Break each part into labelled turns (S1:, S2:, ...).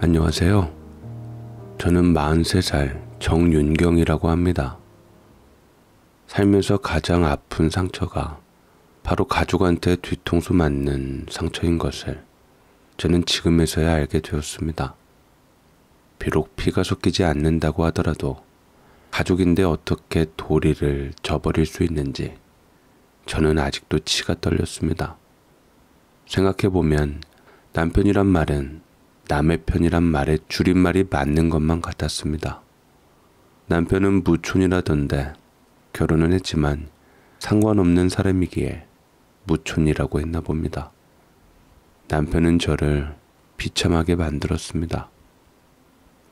S1: 안녕하세요. 저는 43살 정윤경이라고 합니다. 살면서 가장 아픈 상처가 바로 가족한테 뒤통수 맞는 상처인 것을 저는 지금에서야 알게 되었습니다. 비록 피가 섞이지 않는다고 하더라도 가족인데 어떻게 도리를 저버릴 수 있는지 저는 아직도 치가 떨렸습니다. 생각해보면 남편이란 말은 남의 편이란 말의 줄임말이 맞는 것만 같았습니다. 남편은 무촌이라던데 결혼은 했지만 상관없는 사람이기에 무촌이라고 했나 봅니다. 남편은 저를 비참하게 만들었습니다.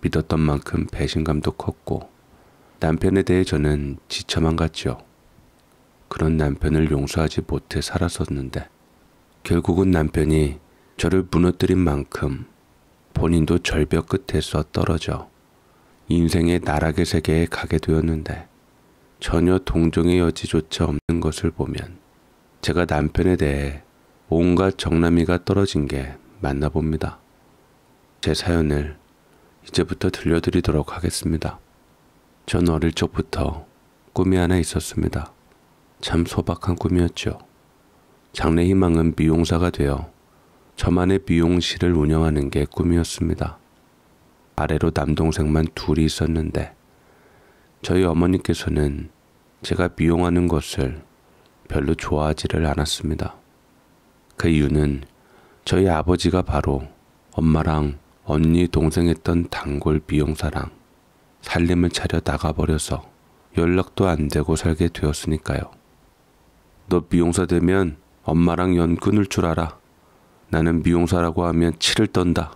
S1: 믿었던 만큼 배신감도 컸고 남편에 대해 저는 지쳐만 갔지요. 그런 남편을 용서하지 못해 살았었는데 결국은 남편이 저를 무너뜨린 만큼 본인도 절벽 끝에서 떨어져 인생의 나락의 세계에 가게 되었는데 전혀 동정의 여지조차 없는 것을 보면 제가 남편에 대해 온갖 정남이가 떨어진 게 맞나 봅니다. 제 사연을 이제부터 들려드리도록 하겠습니다. 전 어릴 적부터 꿈이 하나 있었습니다. 참 소박한 꿈이었죠. 장래 희망은 미용사가 되어 저만의 미용실을 운영하는 게 꿈이었습니다. 아래로 남동생만 둘이 있었는데 저희 어머니께서는 제가 미용하는 것을 별로 좋아하지를 않았습니다. 그 이유는 저희 아버지가 바로 엄마랑 언니 동생 했던 단골 미용사랑 살림을 차려 나가버려서 연락도 안 되고 살게 되었으니까요. 너 미용사 되면 엄마랑 연 끊을 줄 알아. 나는 미용사라고 하면 치를 떤다.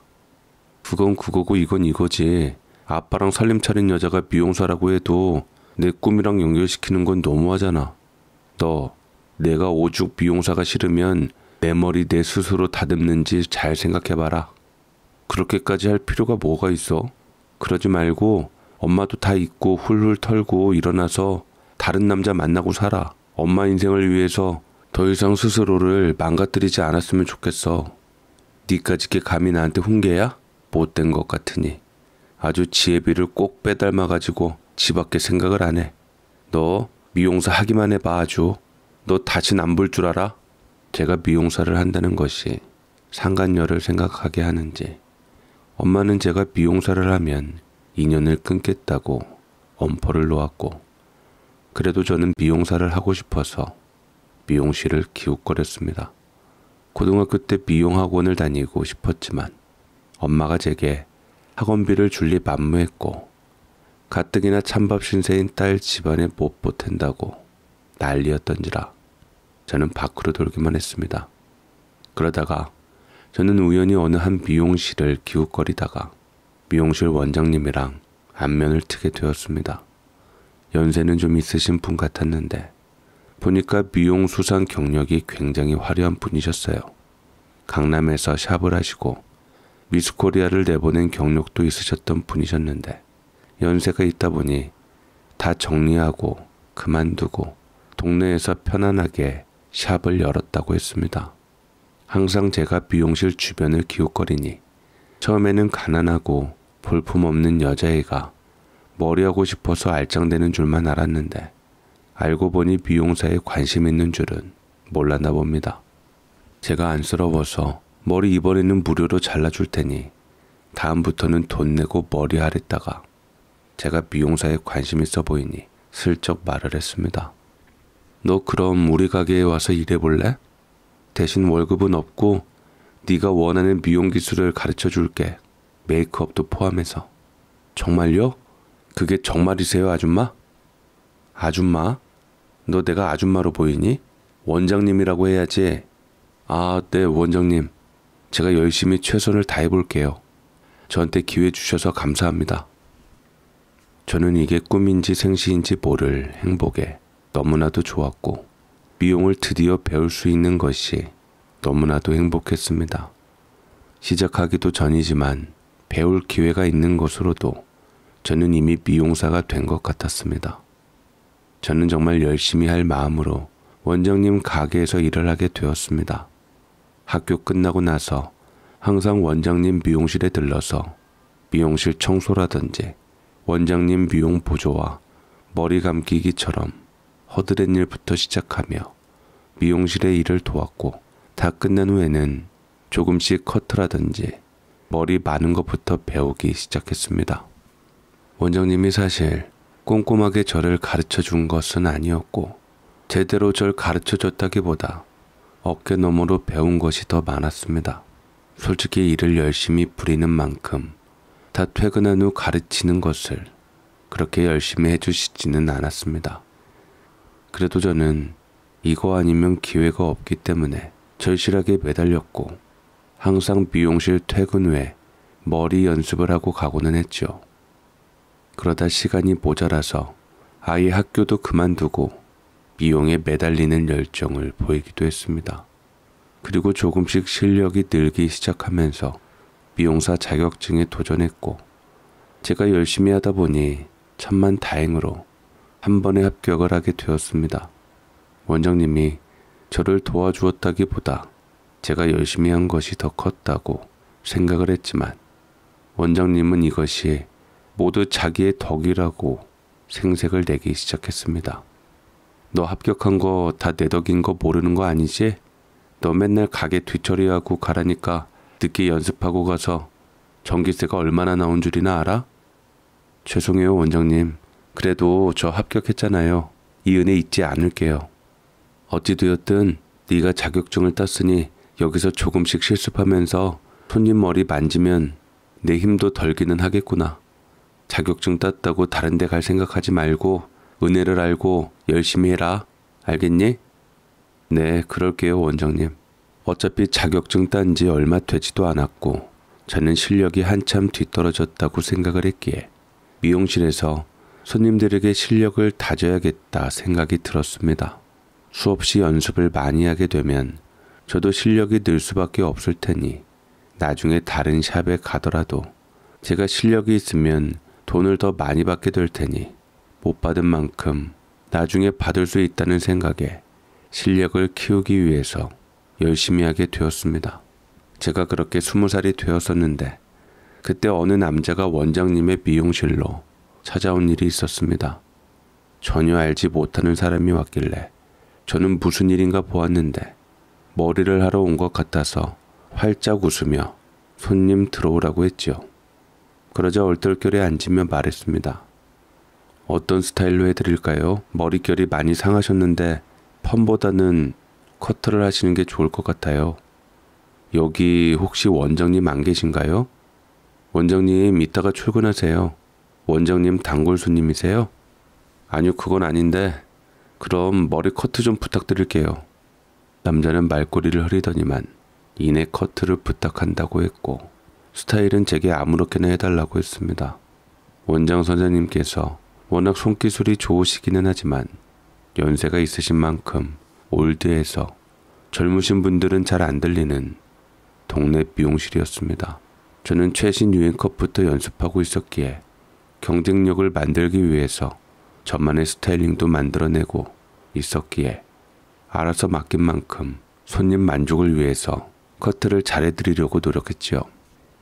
S1: 그건 그거고 이건 이거지. 아빠랑 살림 차린 여자가 미용사라고 해도 내 꿈이랑 연결시키는 건 너무하잖아. 너, 내가 오죽 미용사가 싫으면 내 머리 내 스스로 다듬는지 잘 생각해봐라. 그렇게까지 할 필요가 뭐가 있어? 그러지 말고 엄마도 다 잊고 훌훌 털고 일어나서 다른 남자 만나고 살아. 엄마 인생을 위해서 더 이상 스스로를 망가뜨리지 않았으면 좋겠어. 니까지게 감히 나한테 훈계야? 못된 것 같으니. 아주 지혜비를 꼭 빼닮아가지고 지 밖에 생각을 안 해. 너 미용사 하기만 해봐 아주. 너 다신 안 볼 줄 알아? 제가 미용사를 한다는 것이 상간녀를 생각하게 하는지 엄마는 제가 미용사를 하면 인연을 끊겠다고 엄포를 놓았고 그래도 저는 미용사를 하고 싶어서 미용실을 기웃거렸습니다. 고등학교 때 미용학원을 다니고 싶었지만 엄마가 제게 학원비를 줄리 만무했고 가뜩이나 찬밥 신세인 딸 집안에 못 보탠다고 난리였던지라 저는 밖으로 돌기만 했습니다. 그러다가 저는 우연히 어느 한 미용실을 기웃거리다가 미용실 원장님이랑 안면을 트게 되었습니다. 연세는 좀 있으신 분 같았는데 보니까 미용 수상 경력이 굉장히 화려한 분이셨어요. 강남에서 샵을 하시고 미스코리아를 내보낸 경력도 있으셨던 분이셨는데 연세가 있다 보니 다 정리하고 그만두고 동네에서 편안하게 샵을 열었다고 했습니다. 항상 제가 미용실 주변을 기웃거리니 처음에는 가난하고 볼품없는 여자애가 머리하고 싶어서 알짱대는 줄만 알았는데 알고 보니 미용사에 관심 있는 줄은 몰랐나 봅니다. 제가 안쓰러워서 머리 이번에는 무료로 잘라줄 테니 다음부터는 돈 내고 머리 하랬다가 제가 미용사에 관심 있어 보이니 슬쩍 말을 했습니다. 너 그럼 우리 가게에 와서 일해볼래? 대신 월급은 없고 네가 원하는 미용 기술을 가르쳐 줄게. 메이크업도 포함해서. 정말요? 그게 정말이세요, 아줌마? 아줌마? 너 내가 아줌마로 보이니? 원장님이라고 해야지. 아, 네, 원장님. 제가 열심히 최선을 다해볼게요. 저한테 기회 주셔서 감사합니다. 저는 이게 꿈인지 생시인지 모를 행복에 너무나도 좋았고, 미용을 드디어 배울 수 있는 것이 너무나도 행복했습니다. 시작하기도 전이지만 배울 기회가 있는 것으로도 저는 이미 미용사가 된 것 같았습니다. 저는 정말 열심히 할 마음으로 원장님 가게에서 일을 하게 되었습니다. 학교 끝나고 나서 항상 원장님 미용실에 들러서 미용실 청소라든지 원장님 미용 보조와 머리 감기기처럼 허드렛 일부터 시작하며 미용실의 일을 도왔고 다 끝난 후에는 조금씩 커트라든지 머리 많은 것부터 배우기 시작했습니다. 원장님이 사실 꼼꼼하게 저를 가르쳐 준 것은 아니었고 제대로 절 가르쳐 줬다기보다 어깨너머로 배운 것이 더 많았습니다. 솔직히 일을 열심히 부리는 만큼 다 퇴근한 후 가르치는 것을 그렇게 열심히 해주시지는 않았습니다. 그래도 저는 이거 아니면 기회가 없기 때문에 절실하게 매달렸고 항상 미용실 퇴근 후에 머리 연습을 하고 가고는 했죠. 그러다 시간이 모자라서 아이 학교도 그만두고 미용에 매달리는 열정을 보이기도 했습니다. 그리고 조금씩 실력이 늘기 시작하면서 미용사 자격증에 도전했고 제가 열심히 하다 보니 천만 다행으로 한 번에 합격을 하게 되었습니다. 원장님이 저를 도와주었다기보다 제가 열심히 한 것이 더 컸다고 생각을 했지만 원장님은 이것이 모두 자기의 덕이라고 생색을 내기 시작했습니다. 너 합격한 거 다 내 덕인 거 모르는 거 아니지? 너 맨날 가게 뒤처리하고 가라니까 늦게 연습하고 가서 전기세가 얼마나 나온 줄이나 알아? 죄송해요, 원장님. 그래도 저 합격했잖아요. 이 은혜 잊지 않을게요. 어찌되었든 네가 자격증을 땄으니 여기서 조금씩 실습하면서 손님 머리 만지면 내 힘도 덜기는 하겠구나. 자격증 땄다고 다른 데 갈 생각하지 말고 은혜를 알고 열심히 해라. 알겠니? 네, 그럴게요, 원장님. 어차피 자격증 딴 지 얼마 되지도 않았고 저는 실력이 한참 뒤떨어졌다고 생각을 했기에 미용실에서 손님들에게 실력을 다져야겠다 생각이 들었습니다. 수없이 연습을 많이 하게 되면 저도 실력이 늘 수밖에 없을 테니 나중에 다른 샵에 가더라도 제가 실력이 있으면 돈을 더 많이 받게 될 테니 못 받은 만큼 나중에 받을 수 있다는 생각에 실력을 키우기 위해서 열심히 하게 되었습니다. 제가 그렇게 스무 살이 되었었는데 그때 어느 남자가 원장님의 미용실로 찾아온 일이 있었습니다. 전혀 알지 못하는 사람이 왔길래 저는 무슨 일인가 보았는데 머리를 하러 온 것 같아서 활짝 웃으며 손님 들어오라고 했지요. 그러자 얼떨결에 앉으며 말했습니다. 어떤 스타일로 해드릴까요? 머릿결이 많이 상하셨는데 펌보다는 커트를 하시는 게 좋을 것 같아요. 여기 혹시 원장님 안 계신가요? 원장님 이따가 출근하세요. 원장님 단골 손님이세요? 아니요 그건 아닌데 그럼 머리 커트 좀 부탁드릴게요. 남자는 말꼬리를 흐리더니만 이내 커트를 부탁한다고 했고 스타일은 제게 아무렇게나 해달라고 했습니다. 원장 선생님께서 워낙 손기술이 좋으시기는 하지만 연세가 있으신 만큼 올드해서 젊으신 분들은 잘 안 들리는 동네 미용실이었습니다. 저는 최신 유행 컷부터 연습하고 있었기에 경쟁력을 만들기 위해서 저만의 스타일링도 만들어내고 있었기에 알아서 맡긴 만큼 손님 만족을 위해서 커트를 잘해드리려고 노력했지요.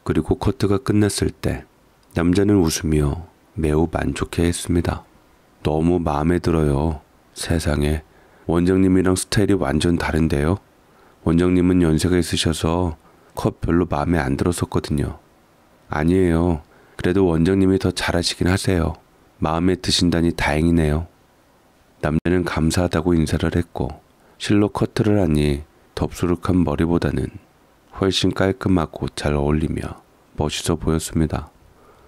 S1: 그리고 커트가 끝났을 때 남자는 웃으며 매우 만족해 했습니다. 너무 마음에 들어요. 세상에. 원장님이랑 스타일이 완전 다른데요? 원장님은 연세가 있으셔서 컷 별로 마음에 안 들었었거든요. 아니에요. 그래도 원장님이 더 잘하시긴 하세요. 마음에 드신다니 다행이네요. 남자는 감사하다고 인사를 했고 실로 커트를 하니 덥수룩한 머리보다는 훨씬 깔끔하고 잘 어울리며 멋있어 보였습니다.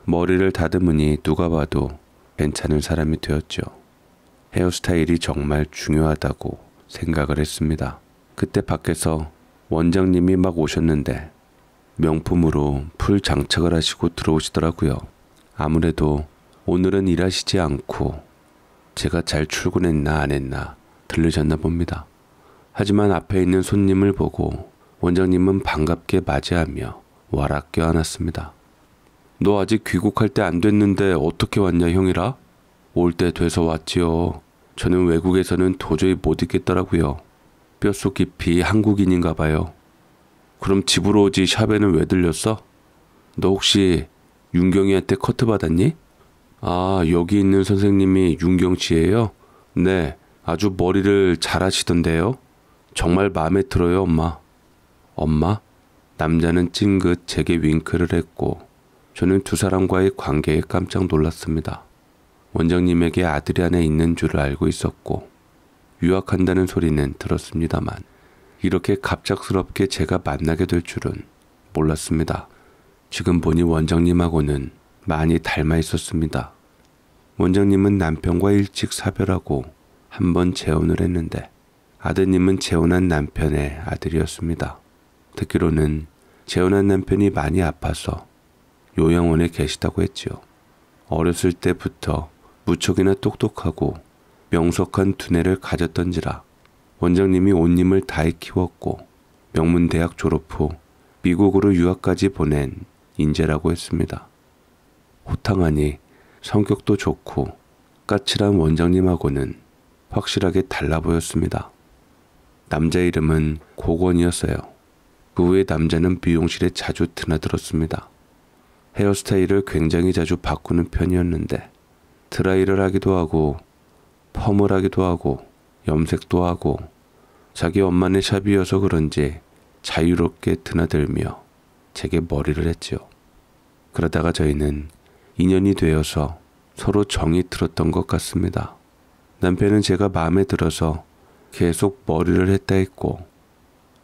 S1: 머리를 다듬으니 누가 봐도 괜찮은 사람이 되었죠. 헤어스타일이 정말 중요하다고 생각을 했습니다. 그때 밖에서 원장님이 막 오셨는데 명품으로 풀 장착을 하시고 들어오시더라고요. 아무래도 오늘은 일하시지 않고 제가 잘 출근했나 안 했나 들르셨나 봅니다. 하지만 앞에 있는 손님을 보고 원장님은 반갑게 맞이하며 와락 껴안았습니다. 너 아직 귀국할 때 안 됐는데 어떻게 왔냐 형이라? 올 때 돼서 왔지요. 저는 외국에서는 도저히 못 있겠더라고요. 뼛속 깊이 한국인인가 봐요. 그럼 집으로 오지 샵에는 왜 들렸어? 너 혹시 윤경이한테 커트 받았니? 아, 여기 있는 선생님이 윤경 씨예요? 네, 아주 머리를 잘 하시던데요. 정말 마음에 들어요, 엄마. 엄마? 남자는 찡긋 제게 윙크를 했고 저는 두 사람과의 관계에 깜짝 놀랐습니다. 원장님에게 아들이 안에 있는 줄 알고 있었고 유학한다는 소리는 들었습니다만 이렇게 갑작스럽게 제가 만나게 될 줄은 몰랐습니다. 지금 보니 원장님하고는 많이 닮아 있었습니다. 원장님은 남편과 일찍 사별하고 한번 재혼을 했는데 아드님은 재혼한 남편의 아들이었습니다. 듣기로는 재혼한 남편이 많이 아파서 요양원에 계시다고 했지요. 어렸을 때부터 무척이나 똑똑하고 명석한 두뇌를 가졌던지라 원장님이 온님을 다해 키웠고 명문대학 졸업 후 미국으로 유학까지 보낸 인재라고 했습니다. 호탕하니 성격도 좋고 까칠한 원장님하고는 확실하게 달라 보였습니다. 남자 이름은 고건이었어요. 그 후에 남자는 미용실에 자주 드나들었습니다. 헤어스타일을 굉장히 자주 바꾸는 편이었는데 드라이를 하기도 하고 펌을 하기도 하고 염색도 하고 자기 엄마네 샵이어서 그런지 자유롭게 드나들며 제게 머리를 했지요. 그러다가 저희는 인연이 되어서 서로 정이 들었던 것 같습니다. 남편은 제가 마음에 들어서 계속 머리를 했다 했고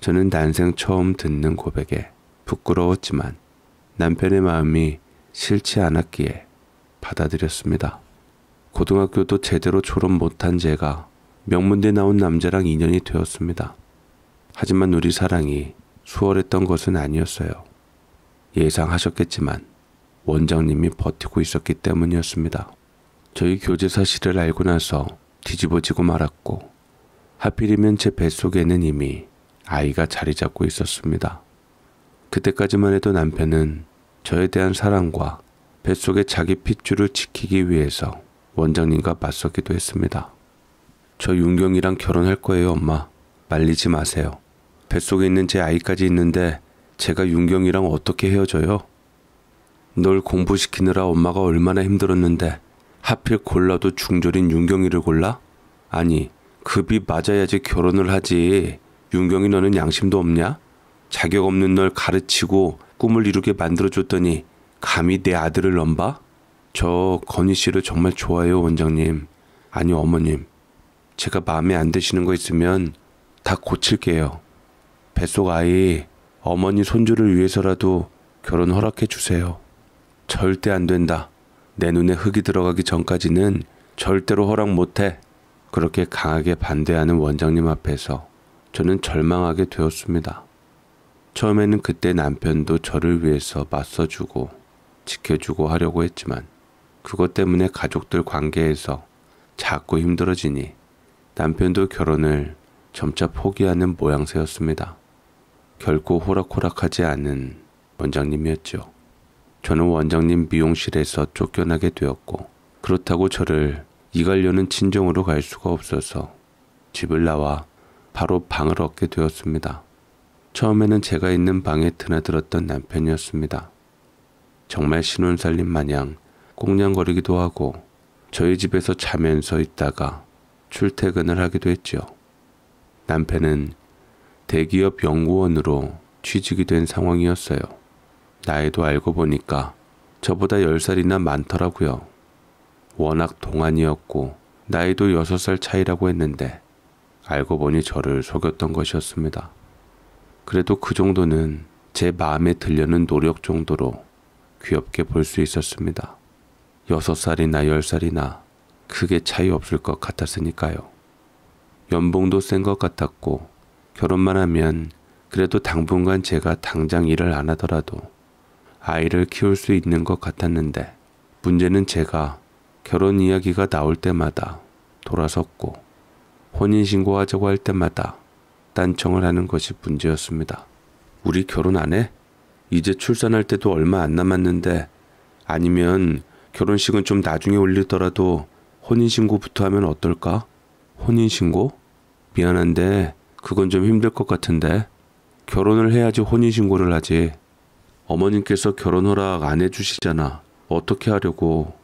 S1: 저는 난생 처음 듣는 고백에 부끄러웠지만 남편의 마음이 싫지 않았기에 받아들였습니다. 고등학교도 제대로 졸업 못한 제가 명문대 나온 남자랑 인연이 되었습니다. 하지만 우리 사랑이 수월했던 것은 아니었어요. 예상하셨겠지만 원장님이 버티고 있었기 때문이었습니다. 저희 교제 사실을 알고 나서 뒤집어지고 말았고 하필이면 제 뱃속에는 이미 아이가 자리 잡고 있었습니다. 그때까지만 해도 남편은 저에 대한 사랑과 뱃속의 자기 핏줄을 지키기 위해서 원장님과 맞서기도 했습니다. 저 윤경이랑 결혼할 거예요, 엄마. 말리지 마세요. 뱃속에 있는 제 아이까지 있는데 제가 윤경이랑 어떻게 헤어져요? 널 공부시키느라 엄마가 얼마나 힘들었는데 하필 골라도 중졸인 윤경이를 골라? 아니, 급이 맞아야지 결혼을 하지. 윤경이 너는 양심도 없냐? 자격 없는 널 가르치고 꿈을 이루게 만들어줬더니 감히 내 아들을 넘봐? 저 건희 씨를 정말 좋아해요 원장님. 아니 어머님. 제가 마음에 안 드시는 거 있으면 다 고칠게요. 뱃속 아이 어머니 손주를 위해서라도 결혼 허락해 주세요. 절대 안 된다. 내 눈에 흙이 들어가기 전까지는 절대로 허락 못해. 그렇게 강하게 반대하는 원장님 앞에서 저는 절망하게 되었습니다. 처음에는 그때 남편도 저를 위해서 맞서주고 지켜주고 하려고 했지만 그것 때문에 가족들 관계에서 자꾸 힘들어지니 남편도 결혼을 점차 포기하는 모양새였습니다. 결코 호락호락하지 않은 원장님이었죠. 저는 원장님 미용실에서 쫓겨나게 되었고 그렇다고 저를 이갈려는 친정으로 갈 수가 없어서 집을 나와 바로 방을 얻게 되었습니다. 처음에는 제가 있는 방에 드나들었던 남편이었습니다. 정말 신혼살림 마냥 꽁냥거리기도 하고 저희 집에서 자면서 있다가 출퇴근을 하기도 했지요. 남편은 대기업 연구원으로 취직이 된 상황이었어요. 나이도 알고 보니까 저보다 10살이나 많더라고요. 워낙 동안이었고 나이도 6살 차이라고 했는데 알고 보니 저를 속였던 것이었습니다. 그래도 그 정도는 제 마음에 들려는 노력 정도로 귀엽게 볼 수 있었습니다. 6살이나 10살이나 크게 차이 없을 것 같았으니까요. 연봉도 센 것 같았고 결혼만 하면 그래도 당분간 제가 당장 일을 안 하더라도 아이를 키울 수 있는 것 같았는데 문제는 제가 결혼 이야기가 나올 때마다 돌아섰고 혼인신고하자고 할 때마다 딴청을 하는 것이 문제였습니다. 우리 결혼 안 해? 이제 출산할 때도 얼마 안 남았는데 아니면 결혼식은 좀 나중에 올리더라도 혼인신고부터 하면 어떨까? 혼인신고? 미안한데 그건 좀 힘들 것 같은데 결혼을 해야지 혼인신고를 하지. 어머님께서 결혼 허락 안 해주시잖아. 어떻게 하려고.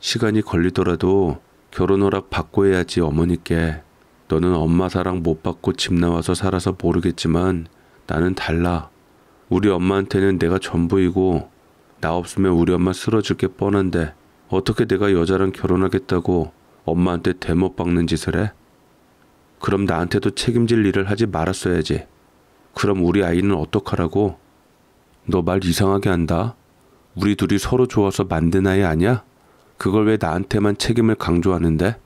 S1: 시간이 걸리더라도 결혼 허락 받고 해야지 어머니께. 너는 엄마 사랑 못 받고 집 나와서 살아서 모르겠지만 나는 달라. 우리 엄마한테는 내가 전부이고 나 없으면 우리 엄마 쓰러질 게 뻔한데 어떻게 내가 여자랑 결혼하겠다고 엄마한테 대못 박는 짓을 해? 그럼 나한테도 책임질 일을 하지 말았어야지. 그럼 우리 아이는 어떡하라고? 너 말 이상하게 한다. 우리 둘이 서로 좋아서 만든 아이 아니야? 그걸 왜 나한테만 책임을 강조하는데?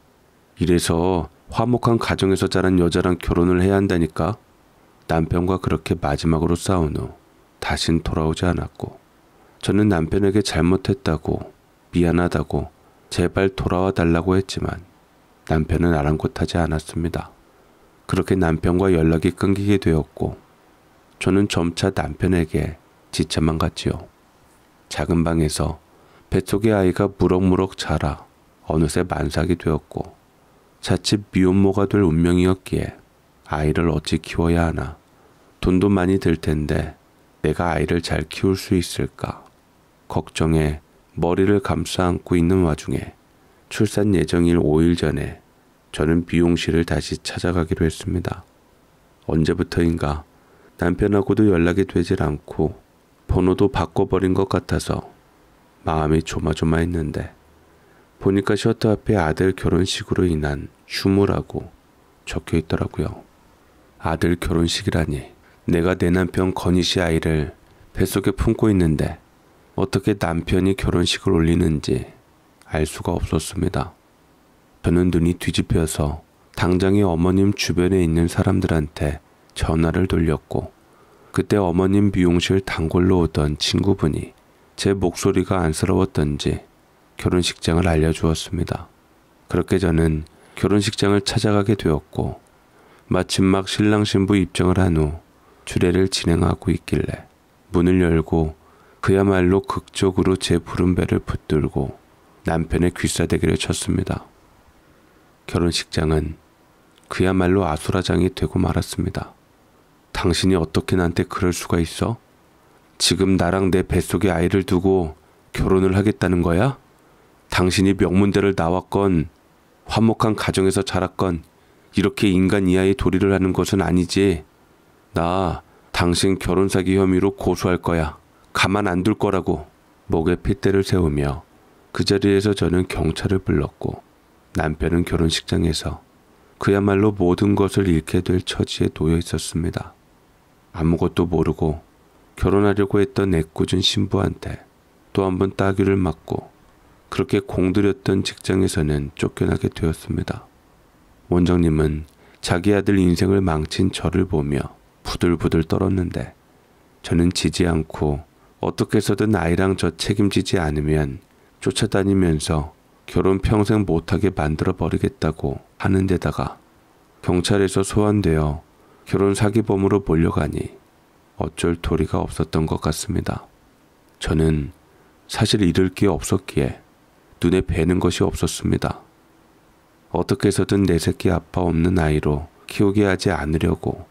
S1: 이래서 화목한 가정에서 자란 여자랑 결혼을 해야 한다니까. 남편과 그렇게 마지막으로 싸운 후 다신 돌아오지 않았고 저는 남편에게 잘못했다고 미안하다고 제발 돌아와 달라고 했지만 남편은 아랑곳하지 않았습니다. 그렇게 남편과 연락이 끊기게 되었고 저는 점차 남편에게 지쳐만 갔지요. 작은 방에서 뱃속의 아이가 무럭무럭 자라 어느새 만삭이 되었고 자칫 미혼모가 될 운명이었기에 아이를 어찌 키워야 하나 돈도 많이 들 텐데 내가 아이를 잘 키울 수 있을까 걱정에 머리를 감싸 안고 있는 와중에 출산 예정일 5일 전에 저는 미용실을 다시 찾아가기로 했습니다. 언제부터인가 남편하고도 연락이 되질 않고 번호도 바꿔버린 것 같아서 마음이 조마조마했는데 보니까 셔터 앞에 아들 결혼식으로 인한 휴무라고 적혀 있더라고요. 아들 결혼식이라니 내가 내 남편 건희 씨 아이를 뱃속에 품고 있는데 어떻게 남편이 결혼식을 올리는지 알 수가 없었습니다. 저는 눈이 뒤집혀서 당장에 어머님 주변에 있는 사람들한테 전화를 돌렸고 그때 어머님 미용실 단골로 오던 친구분이 제 목소리가 안쓰러웠던지 결혼식장을 알려주었습니다. 그렇게 저는 결혼식장을 찾아가게 되었고 마침 막 신랑 신부 입장을 한 후 주례를 진행하고 있길래 문을 열고 그야말로 극적으로 제 부른배를 붙들고 남편의 귀싸대기를 쳤습니다. 결혼식장은 그야말로 아수라장이 되고 말았습니다. 당신이 어떻게 나한테 그럴 수가 있어? 지금 나랑 내 뱃속에 아이를 두고 결혼을 하겠다는 거야? 당신이 명문대를 나왔건 화목한 가정에서 자랐건 이렇게 인간 이하의 도리를 하는 것은 아니지. 나 당신 결혼 사기 혐의로 고소할 거야. 가만 안 둘 거라고 목에 핏대를 세우며 그 자리에서 저는 경찰을 불렀고 남편은 결혼식장에서 그야말로 모든 것을 잃게 될 처지에 놓여 있었습니다. 아무것도 모르고 결혼하려고 했던 애꿎은 신부한테 또 한 번 따귀를 맞고 그렇게 공들였던 직장에서는 쫓겨나게 되었습니다. 원장님은 자기 아들 인생을 망친 저를 보며 부들부들 떨었는데 저는 지지 않고 어떻게 해서든 아이랑 저 책임지지 않으면 쫓아다니면서 결혼 평생 못하게 만들어 버리겠다고 하는 데다가 경찰에서 소환되어 결혼 사기범으로 몰려가니 어쩔 도리가 없었던 것 같습니다. 저는 사실 잃을 게 없었기에 눈에 뵈는 것이 없었습니다. 어떻게 해서든 내 새끼 아빠 없는 아이로 키우게 하지 않으려고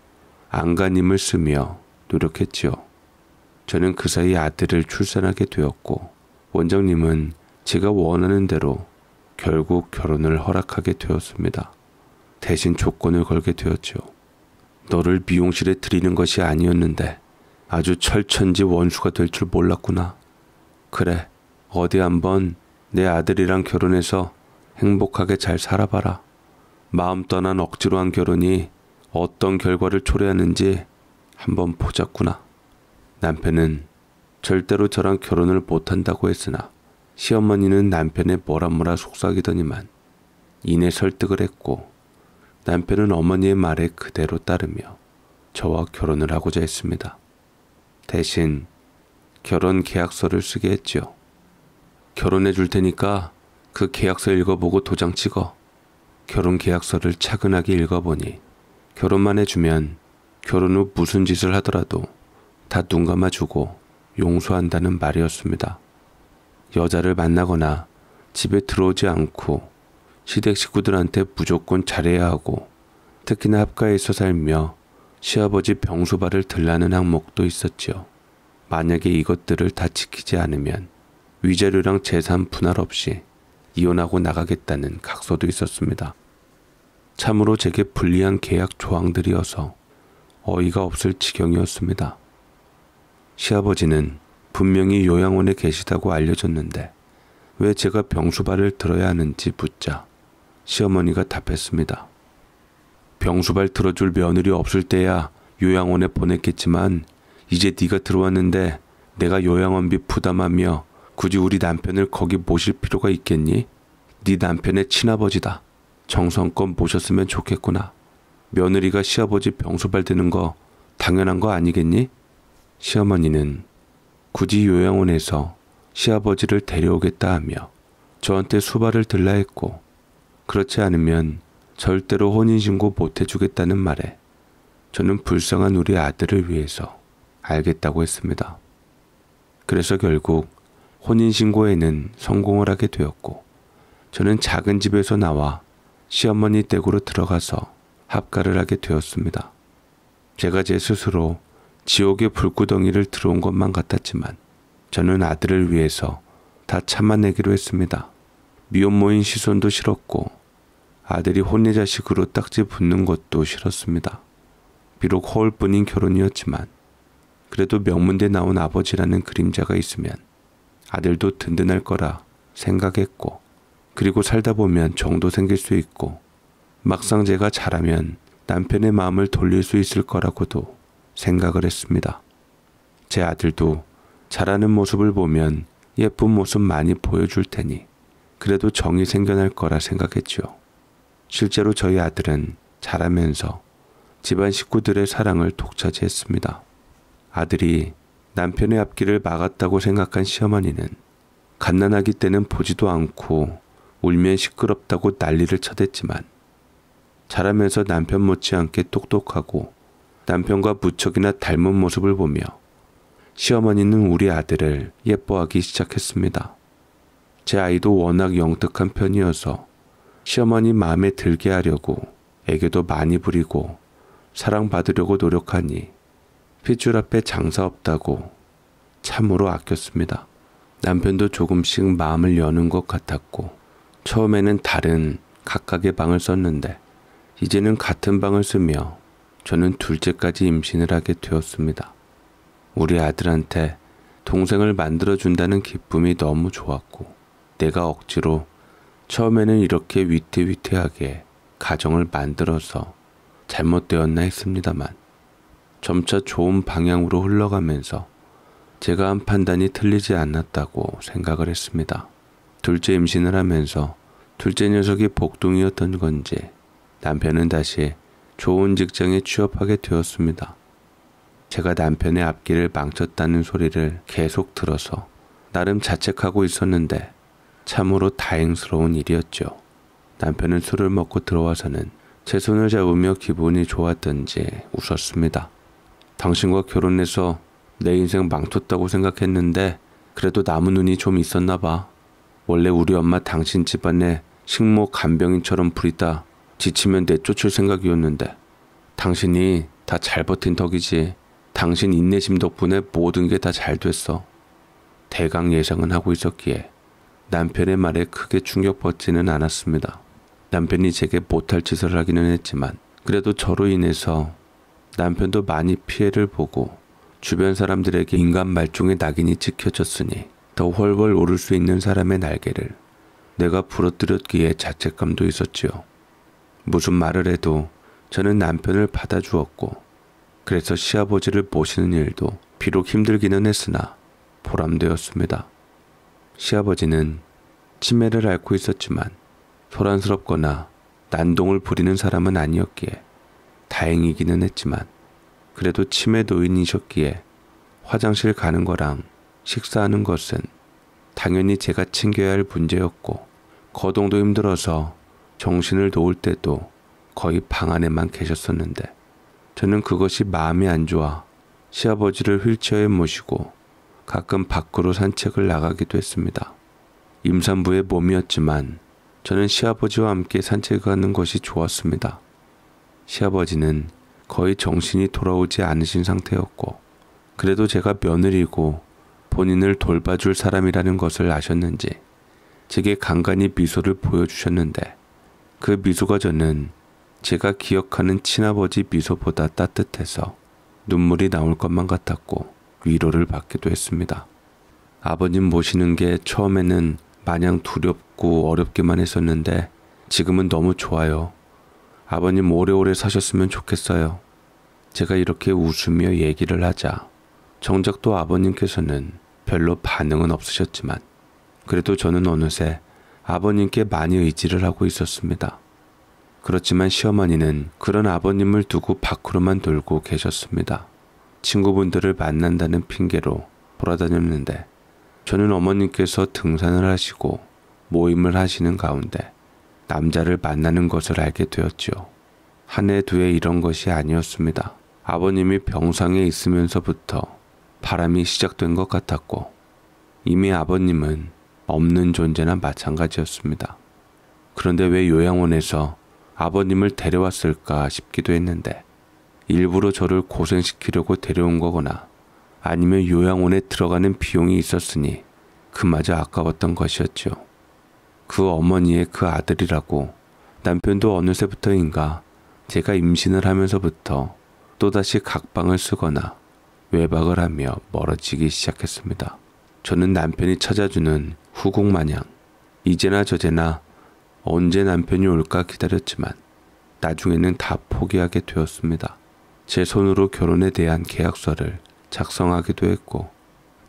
S1: 안간힘을 쓰며 노력했지요. 저는 그 사이 아들을 출산하게 되었고 원장님은 제가 원하는 대로 결국 결혼을 허락하게 되었습니다. 대신 조건을 걸게 되었지요. 너를 미용실에 들이는 것이 아니었는데 아주 철천지 원수가 될 줄 몰랐구나. 그래, 어디 한번 내 아들이랑 결혼해서 행복하게 잘 살아봐라. 마음 떠난 억지로 한 결혼이 어떤 결과를 초래하는지 한번 보자꾸나. 남편은 절대로 저랑 결혼을 못한다고 했으나 시어머니는 남편의 뭐라 뭐라 속삭이더니만 이내 설득을 했고 남편은 어머니의 말에 그대로 따르며 저와 결혼을 하고자 했습니다. 대신 결혼 계약서를 쓰게 했죠. 결혼해 줄 테니까 그 계약서 읽어보고 도장 찍어. 결혼 계약서를 차근하게 읽어보니 결혼만 해주면 결혼 후 무슨 짓을 하더라도 다 눈 감아주고 용서한다는 말이었습니다. 여자를 만나거나 집에 들어오지 않고 시댁 식구들한테 무조건 잘해야 하고 특히나 합가에서 살며 시아버지 병수발을 들라는 항목도 있었지요. 만약에 이것들을 다 지키지 않으면 위자료랑 재산 분할 없이 이혼하고 나가겠다는 각서도 있었습니다. 참으로 제게 불리한 계약 조항들이어서 어이가 없을 지경이었습니다. 시아버지는 분명히 요양원에 계시다고 알려졌는데 왜 제가 병수발을 들어야 하는지 묻자 시어머니가 답했습니다. 병수발 들어줄 며느리 없을 때야 요양원에 보냈겠지만 이제 네가 들어왔는데 내가 요양원비 부담하며 굳이 우리 남편을 거기 모실 필요가 있겠니? 네 남편의 친아버지다. 정성껏 모셨으면 좋겠구나. 며느리가 시아버지 병수발 되는 거 당연한 거 아니겠니? 시어머니는 굳이 요양원에서 시아버지를 데려오겠다 하며 저한테 수발을 들라 했고 그렇지 않으면 절대로 혼인신고 못해주겠다는 말에 저는 불쌍한 우리 아들을 위해서 알겠다고 했습니다. 그래서 결국 혼인신고에는 성공을 하게 되었고 저는 작은 집에서 나와 시어머니 댁으로 들어가서 합가를 하게 되었습니다. 제가 제 스스로 지옥의 불구덩이를 들어온 것만 같았지만 저는 아들을 위해서 다 참아내기로 했습니다. 미혼모인 시선도 싫었고 아들이 혼내자식으로 딱지 붙는 것도 싫었습니다. 비록 허울뿐인 결혼이었지만 그래도 명문대 나온 아버지라는 그림자가 있으면 아들도 든든할 거라 생각했고 그리고 살다 보면 정도 생길 수 있고 막상 제가 잘하면 남편의 마음을 돌릴 수 있을 거라고도 생각을 했습니다. 제 아들도 잘하는 모습을 보면 예쁜 모습 많이 보여줄 테니 그래도 정이 생겨날 거라 생각했지요. 실제로 저희 아들은 자라면서 집안 식구들의 사랑을 독차지했습니다. 아들이 남편의 앞길을 막았다고 생각한 시어머니는 갓난아기 때는 보지도 않고 울면 시끄럽다고 난리를 쳐댔지만 자라면서 남편 못지않게 똑똑하고 남편과 무척이나 닮은 모습을 보며 시어머니는 우리 아들을 예뻐하기 시작했습니다. 제 아이도 워낙 영특한 편이어서 시어머니 마음에 들게 하려고 애교도 많이 부리고 사랑받으려고 노력하니 핏줄 앞에 장사 없다고 참으로 아꼈습니다. 남편도 조금씩 마음을 여는 것 같았고 처음에는 다른 각각의 방을 썼는데 이제는 같은 방을 쓰며 저는 둘째까지 임신을 하게 되었습니다. 우리 아들한테 동생을 만들어준다는 기쁨이 너무 좋았고 내가 억지로 처음에는 이렇게 위태위태하게 가정을 만들어서 잘못되었나 했습니다만 점차 좋은 방향으로 흘러가면서 제가 한 판단이 틀리지 않았다고 생각을 했습니다. 둘째 임신을 하면서 둘째 녀석이 복둥이었던 건지 남편은 다시 좋은 직장에 취업하게 되었습니다. 제가 남편의 앞길을 망쳤다는 소리를 계속 들어서 나름 자책하고 있었는데 참으로 다행스러운 일이었죠. 남편은 술을 먹고 들어와서는 제 손을 잡으며 기분이 좋았던지 웃었습니다. 당신과 결혼해서 내 인생 망쳤다고 생각했는데 그래도 남은 눈이 좀 있었나 봐. 원래 우리 엄마 당신 집안에 식모 간병인처럼 부리다 지치면 내쫓을 생각이었는데 당신이 다 잘 버틴 덕이지. 당신 인내심 덕분에 모든 게 다 잘 됐어. 대강 예상은 하고 있었기에 남편의 말에 크게 충격받지는 않았습니다. 남편이 제게 못할 짓을 하기는 했지만 그래도 저로 인해서 남편도 많이 피해를 보고 주변 사람들에게 인간 말종의 낙인이 찍혀졌으니 더 훨훨 오를 수 있는 사람의 날개를 내가 부러뜨렸기에 자책감도 있었지요. 무슨 말을 해도 저는 남편을 받아주었고 그래서 시아버지를 모시는 일도 비록 힘들기는 했으나 보람되었습니다. 시아버지는 치매를 앓고 있었지만 소란스럽거나 난동을 부리는 사람은 아니었기에 다행이기는 했지만 그래도 치매 노인이셨기에 화장실 가는 거랑 식사하는 것은 당연히 제가 챙겨야 할 문제였고 거동도 그 힘들어서 정신을 놓을 때도 거의 방 안에만 계셨었는데 저는 그것이 마음이 안 좋아 시아버지를 휠체어에 모시고 가끔 밖으로 산책을 나가기도 했습니다. 임산부의 몸이었지만 저는 시아버지와 함께 산책하는 것이 좋았습니다. 시아버지는 거의 정신이 돌아오지 않으신 상태였고, 그래도 제가 며느리고 본인을 돌봐줄 사람이라는 것을 아셨는지, 제게 간간히 미소를 보여주셨는데, 그 미소가 저는 제가 기억하는 친아버지 미소보다 따뜻해서 눈물이 나올 것만 같았고, 위로를 받기도 했습니다. 아버님 모시는 게 처음에는 마냥 두렵고 어렵기만 했었는데 지금은 너무 좋아요. 아버님 오래오래 사셨으면 좋겠어요. 제가 이렇게 웃으며 얘기를 하자 정작 또 아버님께서는 별로 반응은 없으셨지만 그래도 저는 어느새 아버님께 많이 의지를 하고 있었습니다. 그렇지만 시어머니는 그런 아버님을 두고 밖으로만 돌고 계셨습니다. 친구분들을 만난다는 핑계로 돌아다녔는데 저는 어머님께서 등산을 하시고 모임을 하시는 가운데 남자를 만나는 것을 알게 되었지요. 한해두 해 이런 것이 아니었습니다. 아버님이 병상에 있으면서부터 바람이 시작된 것 같았고 이미 아버님은 없는 존재나 마찬가지였습니다. 그런데 왜 요양원에서 아버님을 데려왔을까 싶기도 했는데 일부러 저를 고생시키려고 데려온 거거나 아니면 요양원에 들어가는 비용이 있었으니 그마저 아까웠던 것이었죠. 그 어머니의 그 아들이라고 남편도 어느새부터인가 제가 임신을 하면서부터 또다시 각방을 쓰거나 외박을 하며 멀어지기 시작했습니다. 저는 남편이 찾아주는 후궁 마냥 이제나 저제나 언제 남편이 올까 기다렸지만 나중에는 다 포기하게 되었습니다. 제 손으로 결혼에 대한 계약서를 작성하기도 했고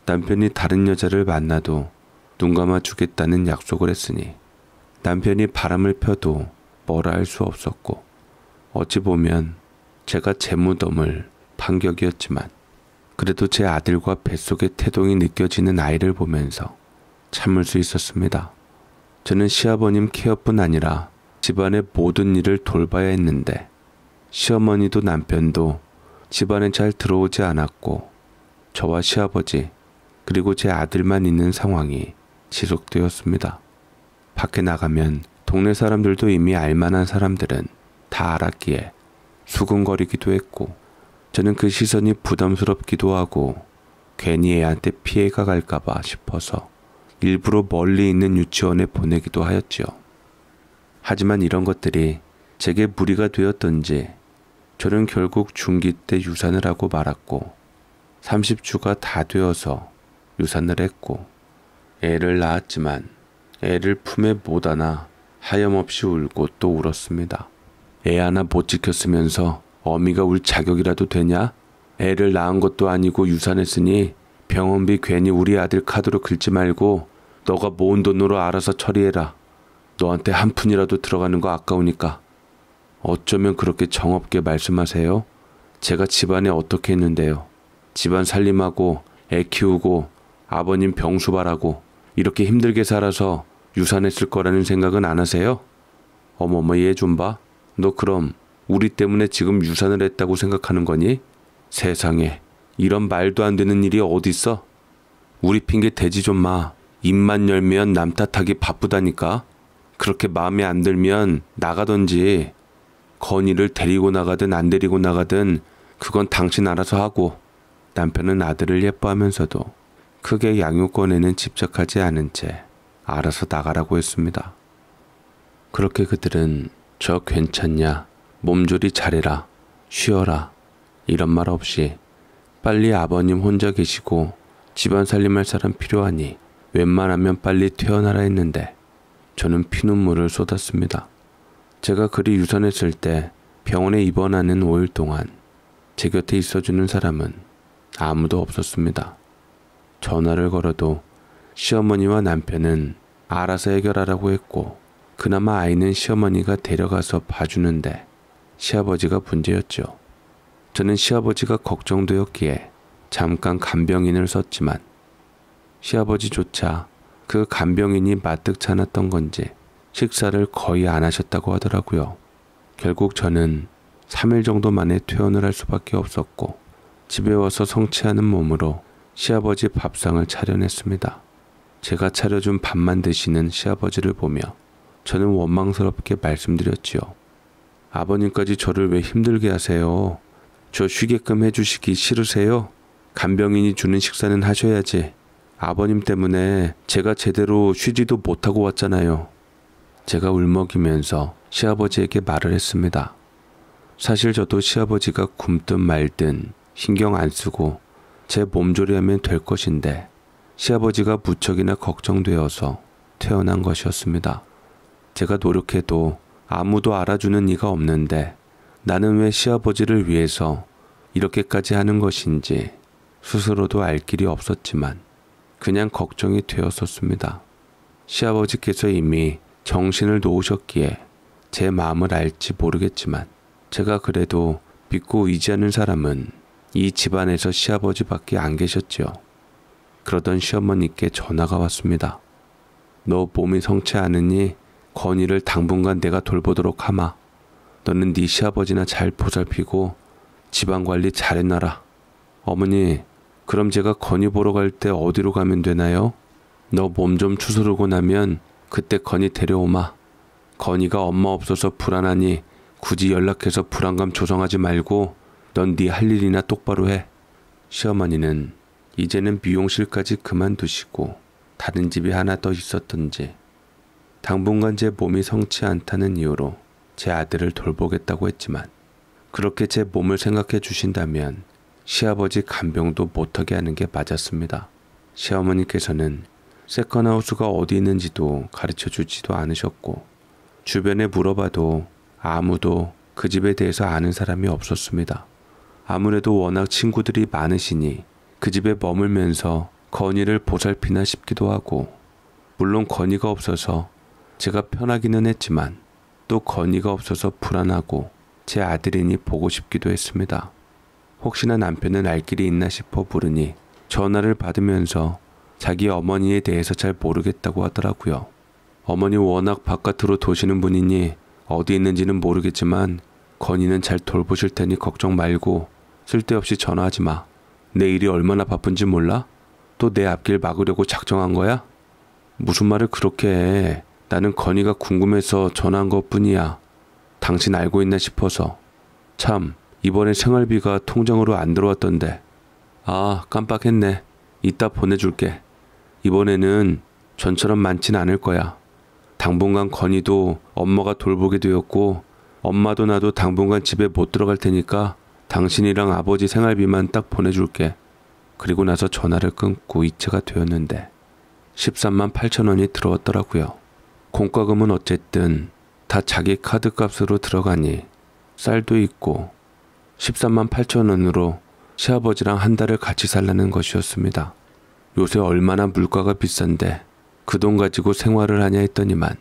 S1: 남편이 다른 여자를 만나도 눈 감아 주겠다는 약속을 했으니 남편이 바람을 펴도 뭐라 할 수 없었고 어찌 보면 제가 재 무덤을 반격이었지만 그래도 제 아들과 뱃속에 태동이 느껴지는 아이를 보면서 참을 수 있었습니다. 저는 시아버님 케어뿐 아니라 집안의 모든 일을 돌봐야 했는데 시어머니도 남편도 집안에 잘 들어오지 않았고 저와 시아버지 그리고 제 아들만 있는 상황이 지속되었습니다. 밖에 나가면 동네 사람들도 이미 알만한 사람들은 다 알았기에 수근거리기도 했고 저는 그 시선이 부담스럽기도 하고 괜히 애한테 피해가 갈까봐 싶어서 일부러 멀리 있는 유치원에 보내기도 하였지요. 하지만 이런 것들이 제게 무리가 되었던지 저는 결국 중기 때 유산을 하고 말았고 30주가 다 되어서 유산을 했고 애를 낳았지만 애를 품에 못 안아 하염없이 울고 또 울었습니다. 애 하나 못 지켰으면서 어미가 울 자격이라도 되냐? 애를 낳은 것도 아니고 유산했으니 병원비 괜히 우리 아들 카드로 긁지 말고 너가 모은 돈으로 알아서 처리해라. 너한테 한 푼이라도 들어가는 거 아까우니까. 어쩌면 그렇게 정없게 말씀하세요? 제가 집안에 어떻게 했는데요? 집안 살림하고 애 키우고 아버님 병수발하고 이렇게 힘들게 살아서 유산했을 거라는 생각은 안 하세요? 어머머 얘 좀 봐. 너 그럼 우리 때문에 지금 유산을 했다고 생각하는 거니? 세상에 이런 말도 안 되는 일이 어딨어? 우리 핑계 대지 좀 마. 입만 열면 남 탓하기 바쁘다니까. 그렇게 마음에 안 들면 나가던지 건이를 데리고 나가든 안 데리고 나가든 그건 당신 알아서 하고 남편은 아들을 예뻐하면서도 크게 양육권에는 집착하지 않은 채 알아서 나가라고 했습니다. 그렇게 그들은 저 괜찮냐, 몸조리 잘해라, 쉬어라 이런 말 없이 빨리 아버님 혼자 계시고 집안 살림할 사람 필요하니 웬만하면 빨리 퇴원하라 했는데 저는 피눈물을 쏟았습니다. 제가 그리 유산했을때 병원에 입원하는 5일 동안 제 곁에 있어주는 사람은 아무도 없었습니다. 전화를 걸어도 시어머니와 남편은 알아서 해결하라고 했고 그나마 아이는 시어머니가 데려가서 봐주는데 시아버지가 문제였죠. 저는 시아버지가 걱정되었기에 잠깐 간병인을 썼지만 시아버지조차 그 간병인이 마뜩 차았던 건지 식사를 거의 안 하셨다고 하더라고요. 결국 저는 3일 정도 만에 퇴원을 할 수밖에 없었고 집에 와서 성취하는 몸으로 시아버지 밥상을 차려냈습니다. 제가 차려준 밥만 드시는 시아버지를 보며 저는 원망스럽게 말씀드렸지요. 아버님까지 저를 왜 힘들게 하세요? 저 쉬게끔 해주시기 싫으세요? 간병인이 주는 식사는 하셔야지. 아버님 때문에 제가 제대로 쉬지도 못하고 왔잖아요. 제가 울먹이면서 시아버지에게 말을 했습니다. 사실 저도 시아버지가 굶든 말든 신경 안 쓰고 제 몸조리하면 될 것인데 시아버지가 무척이나 걱정되어서 태어난 것이었습니다. 제가 노력해도 아무도 알아주는 이가 없는데 나는 왜 시아버지를 위해서 이렇게까지 하는 것인지 스스로도 알 길이 없었지만 그냥 걱정이 되었었습니다. 시아버지께서 이미 정신을 놓으셨기에 제 마음을 알지 모르겠지만 제가 그래도 믿고 의지하는 사람은 이 집안에서 시아버지밖에 안 계셨지요. 그러던 시어머니께 전화가 왔습니다. 너 몸이 성치 않으니 건의를 당분간 내가 돌보도록 하마. 너는 네 시아버지나 잘 보살피고 집안 관리 잘해놔라. 어머니, 그럼 제가 건의 보러 갈 때 어디로 가면 되나요? 너 몸 좀 추스르고 나면 그때 건이 데려오마. 건이가 엄마 없어서 불안하니 굳이 연락해서 불안감 조성하지 말고 넌 네 할 일이나 똑바로 해. 시어머니는 이제는 미용실까지 그만두시고 다른 집이 하나 더 있었던지 당분간 제 몸이 성치 않다는 이유로 제 아들을 돌보겠다고 했지만 그렇게 제 몸을 생각해 주신다면 시아버지 간병도 못하게 하는 게 맞았습니다. 시어머니께서는 세컨하우스가 어디 있는지도 가르쳐 주지도 않으셨고 주변에 물어봐도 아무도 그 집에 대해서 아는 사람이 없었습니다. 아무래도 워낙 친구들이 많으시니 그 집에 머물면서 건이를 보살피나 싶기도 하고 물론 건이가 없어서 제가 편하기는 했지만 또 건이가 없어서 불안하고 제 아들이니 보고 싶기도 했습니다. 혹시나 남편은 알 길이 있나 싶어 부르니 전화를 받으면서 자기 어머니에 대해서 잘 모르겠다고 하더라고요. 어머니 워낙 바깥으로 도시는 분이니 어디 있는지는 모르겠지만 건이는 잘 돌보실 테니 걱정 말고 쓸데없이 전화하지 마. 내 일이 얼마나 바쁜지 몰라? 또 내 앞길 막으려고 작정한 거야? 무슨 말을 그렇게 해. 나는 건이가 궁금해서 전화한 것 뿐이야. 당신 알고 있나 싶어서. 참, 이번에 생활비가 통장으로 안 들어왔던데. 아, 깜빡했네. 이따 보내줄게. 이번에는 전처럼 많진 않을 거야. 당분간 건이도 엄마가 돌보게 되었고 엄마도 나도 당분간 집에 못 들어갈 테니까 당신이랑 아버지 생활비만 딱 보내줄게. 그리고 나서 전화를 끊고 이체가 되었는데 13만 8천 원이 들어왔더라고요. 공과금은 어쨌든 다 자기 카드 값으로 들어가니 쌀도 있고 13만 8천 원으로 시아버지랑 한 달을 같이 살라는 것이었습니다. 요새 얼마나 물가가 비싼데 그 돈 가지고 생활을 하냐 했더니만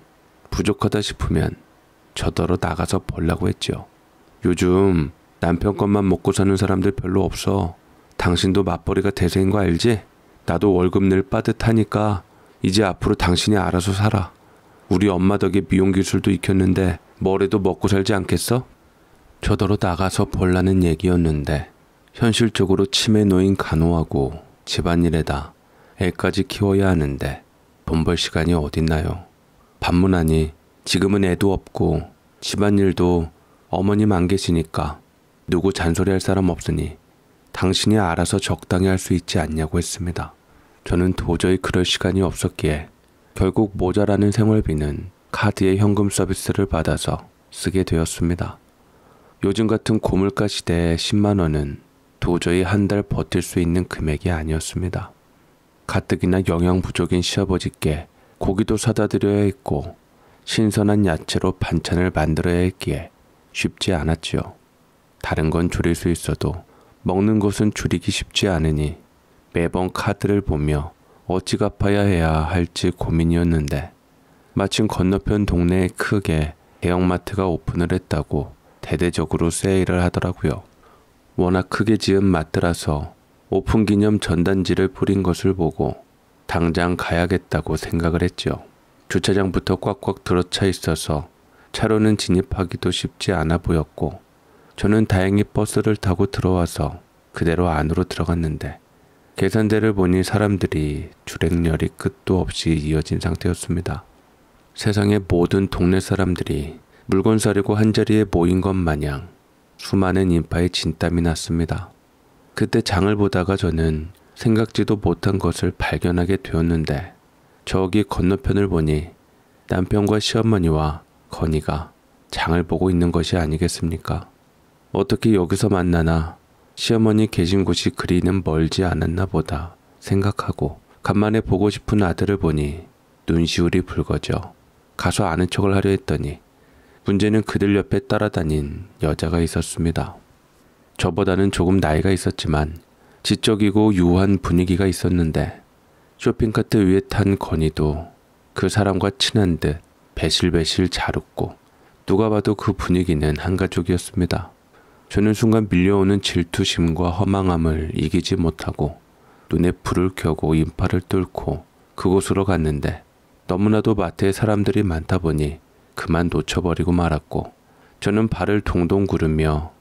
S1: 부족하다 싶으면 저더러 나가서 벌라고 했죠요 요즘 남편 것만 먹고 사는 사람들 별로 없어. 당신도 맞벌이가 대세인 거 알지? 나도 월급 낼 빠듯하니까 이제 앞으로 당신이 알아서 살아. 우리 엄마 덕에 미용 기술도 익혔는데 뭐래도 먹고 살지 않겠어? 저더러 나가서 벌라는 얘기였는데 현실적으로 치매 노인 간호하고 집안일에다 애까지 키워야 하는데 돈 벌 시간이 어딨나요? 반문하니 지금은 애도 없고 집안일도 어머님 안 계시니까 누구 잔소리할 사람 없으니 당신이 알아서 적당히 할 수 있지 않냐고 했습니다. 저는 도저히 그럴 시간이 없었기에 결국 모자라는 생활비는 카드의 현금 서비스를 받아서 쓰게 되었습니다. 요즘 같은 고물가 시대에 10만 원은 도저히 한 달 버틸 수 있는 금액이 아니었습니다. 가뜩이나 영양 부족인 시아버지께 고기도 사다 드려야 했고 신선한 야채로 반찬을 만들어야 했기에 쉽지 않았지요. 다른 건 줄일 수 있어도 먹는 것은 줄이기 쉽지 않으니 매번 카드를 보며 어찌 갚아야 해야 할지 고민이었는데 마침 건너편 동네에 크게 대형마트가 오픈을 했다고 대대적으로 세일을 하더라고요. 워낙 크게 지은 마트라서 오픈 기념 전단지를 뿌린 것을 보고 당장 가야겠다고 생각을 했죠. 주차장부터 꽉꽉 들어차 있어서 차로는 진입하기도 쉽지 않아 보였고 저는 다행히 버스를 타고 들어와서 그대로 안으로 들어갔는데 계산대를 보니 사람들이 주행렬이 끝도 없이 이어진 상태였습니다. 세상의 모든 동네 사람들이 물건 사려고 한자리에 모인 것 마냥 수많은 인파의 진땀이 났습니다. 그때 장을 보다가 저는 생각지도 못한 것을 발견하게 되었는데 저기 건너편을 보니 남편과 시어머니와 건이가 장을 보고 있는 것이 아니겠습니까? 어떻게 여기서 만나나 시어머니 계신 곳이 그리는 멀지 않았나 보다 생각하고 간만에 보고 싶은 아들을 보니 눈시울이 붉어져 가서 아는 척을 하려 했더니 문제는 그들 옆에 따라다닌 여자가 있었습니다. 저보다는 조금 나이가 있었지만 지적이고 유한 분위기가 있었는데 쇼핑카트 위에 탄 건이도 그 사람과 친한 듯 배실배실 잘 웃고 누가 봐도 그 분위기는 한가족이었습니다. 저는 순간 밀려오는 질투심과 허망함을 이기지 못하고 눈에 불을 켜고 인파를 뚫고 그곳으로 갔는데 너무나도 마트에 사람들이 많다 보니 그만 놓쳐버리고 말았고 저는 발을 동동 구르며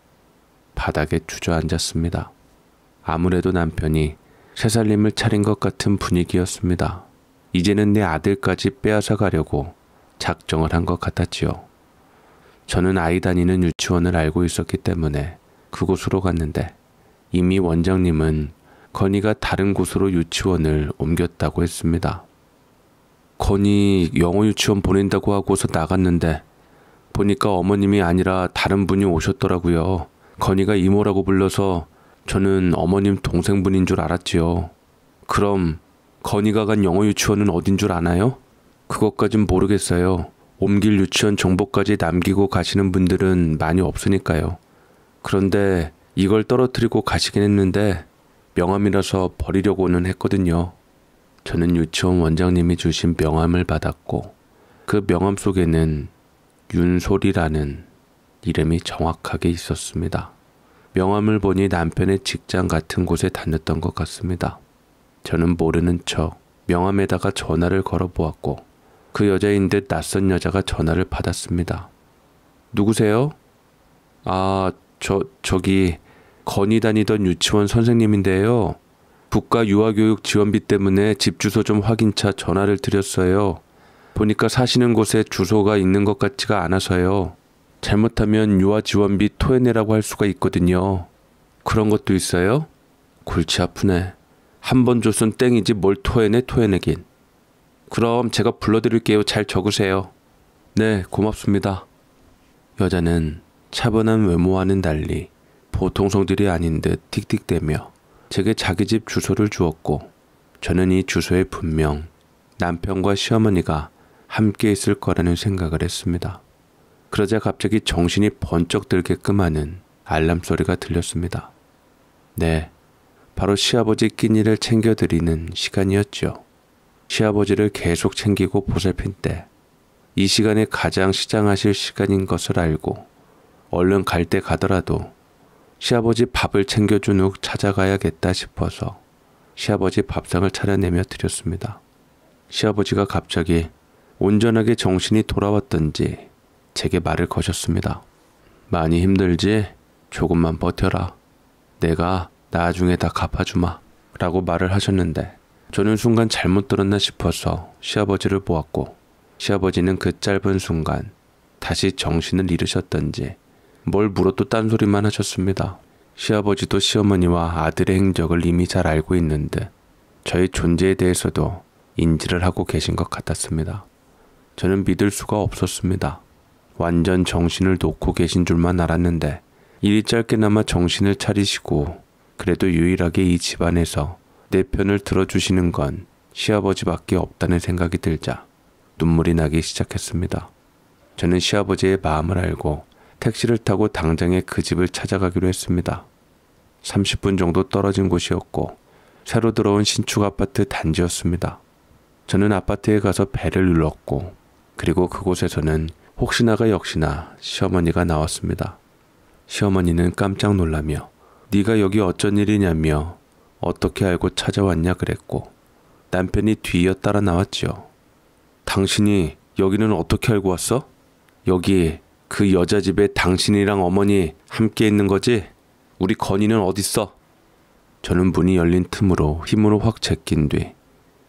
S1: 바닥에 주저앉았습니다. 아무래도 남편이 새살림을 차린 것 같은 분위기였습니다. 이제는 내 아들까지 빼앗아 가려고 작정을 한 것 같았지요. 저는 아이 다니는 유치원을 알고 있었기 때문에 그곳으로 갔는데 이미 원장님은 건이가 다른 곳으로 유치원을 옮겼다고 했습니다. 건이 영어 유치원 보낸다고 하고서 나갔는데 보니까 어머님이 아니라 다른 분이 오셨더라고요. 건이가 이모라고 불러서 저는 어머님 동생분인 줄 알았지요. 그럼 건이가 간 영어 유치원은 어딘 줄 아나요? 그것까진 모르겠어요. 옮길 유치원 정보까지 남기고 가시는 분들은 많이 없으니까요. 그런데 이걸 떨어뜨리고 가시긴 했는데 명함이라서 버리려고는 했거든요. 저는 유치원 원장님이 주신 명함을 받았고 그 명함 속에는 윤솔이라는 이름이 정확하게 있었습니다. 명함을 보니 남편의 직장 같은 곳에 다녔던 것 같습니다. 저는 모르는 척 명함에다가 전화를 걸어 보았고 그 여자인 듯 낯선 여자가 전화를 받았습니다. 누구세요? 아, 저, 저기, 건이 다니던 유치원 선생님인데요. 국가 유아교육 지원비 때문에 집 주소 좀 확인차 전화를 드렸어요. 보니까 사시는 곳에 주소가 있는 것 같지가 않아서요. 잘못하면 유아 지원비 토해내라고 할 수가 있거든요. 그런 것도 있어요? 골치 아프네. 한 번 줬은 땡이지 뭘 토해내 토해내긴. 그럼 제가 불러드릴게요. 잘 적으세요. 네, 고맙습니다. 여자는 차분한 외모와는 달리 보통 성들이 아닌 듯 틱틱대며 제게 자기 집 주소를 주었고 저는 이 주소에 분명 남편과 시어머니가 함께 있을 거라는 생각을 했습니다. 그러자 갑자기 정신이 번쩍 들게끔 하는 알람 소리가 들렸습니다. 네, 바로 시아버지 끼니를 챙겨드리는 시간이었죠. 시아버지를 계속 챙기고 보살핀 때, 이 시간에 가장 시장하실 시간인 것을 알고, 얼른 갈 때 가더라도, 시아버지 밥을 챙겨준 후 찾아가야겠다 싶어서, 시아버지 밥상을 차려내며 드렸습니다. 시아버지가 갑자기 온전하게 정신이 돌아왔던지, 제게 말을 거셨습니다. 많이 힘들지? 조금만 버텨라. 내가 나중에 다 갚아주마. 라고 말을 하셨는데 저는 순간 잘못 들었나 싶어서 시아버지를 보았고 시아버지는 그 짧은 순간 다시 정신을 잃으셨던지 뭘 물어도 딴소리만 하셨습니다. 시아버지도 시어머니와 아들의 행적을 이미 잘 알고 있는 듯 저의 존재에 대해서도 인지를 하고 계신 것 같았습니다. 저는 믿을 수가 없었습니다. 완전 정신을 놓고 계신 줄만 알았는데 일이 짧게나마 정신을 차리시고 그래도 유일하게 이 집안에서 내 편을 들어주시는 건 시아버지밖에 없다는 생각이 들자 눈물이 나기 시작했습니다. 저는 시아버지의 마음을 알고 택시를 타고 당장에 그 집을 찾아가기로 했습니다. 30분 정도 떨어진 곳이었고 새로 들어온 신축 아파트 단지였습니다. 저는 아파트에 가서 배를 눌렀고 그리고 그곳에서는 혹시나가 역시나 시어머니가 나왔습니다. 시어머니는 깜짝 놀라며 네가 여기 어쩐 일이냐며 어떻게 알고 찾아왔냐 그랬고 남편이 뒤이어 따라 나왔지요. 당신이 여기는 어떻게 알고 왔어? 여기 그 여자 집에 당신이랑 어머니 함께 있는 거지? 우리 건이는 어딨어? 저는 문이 열린 틈으로 힘으로 확 제낀 뒤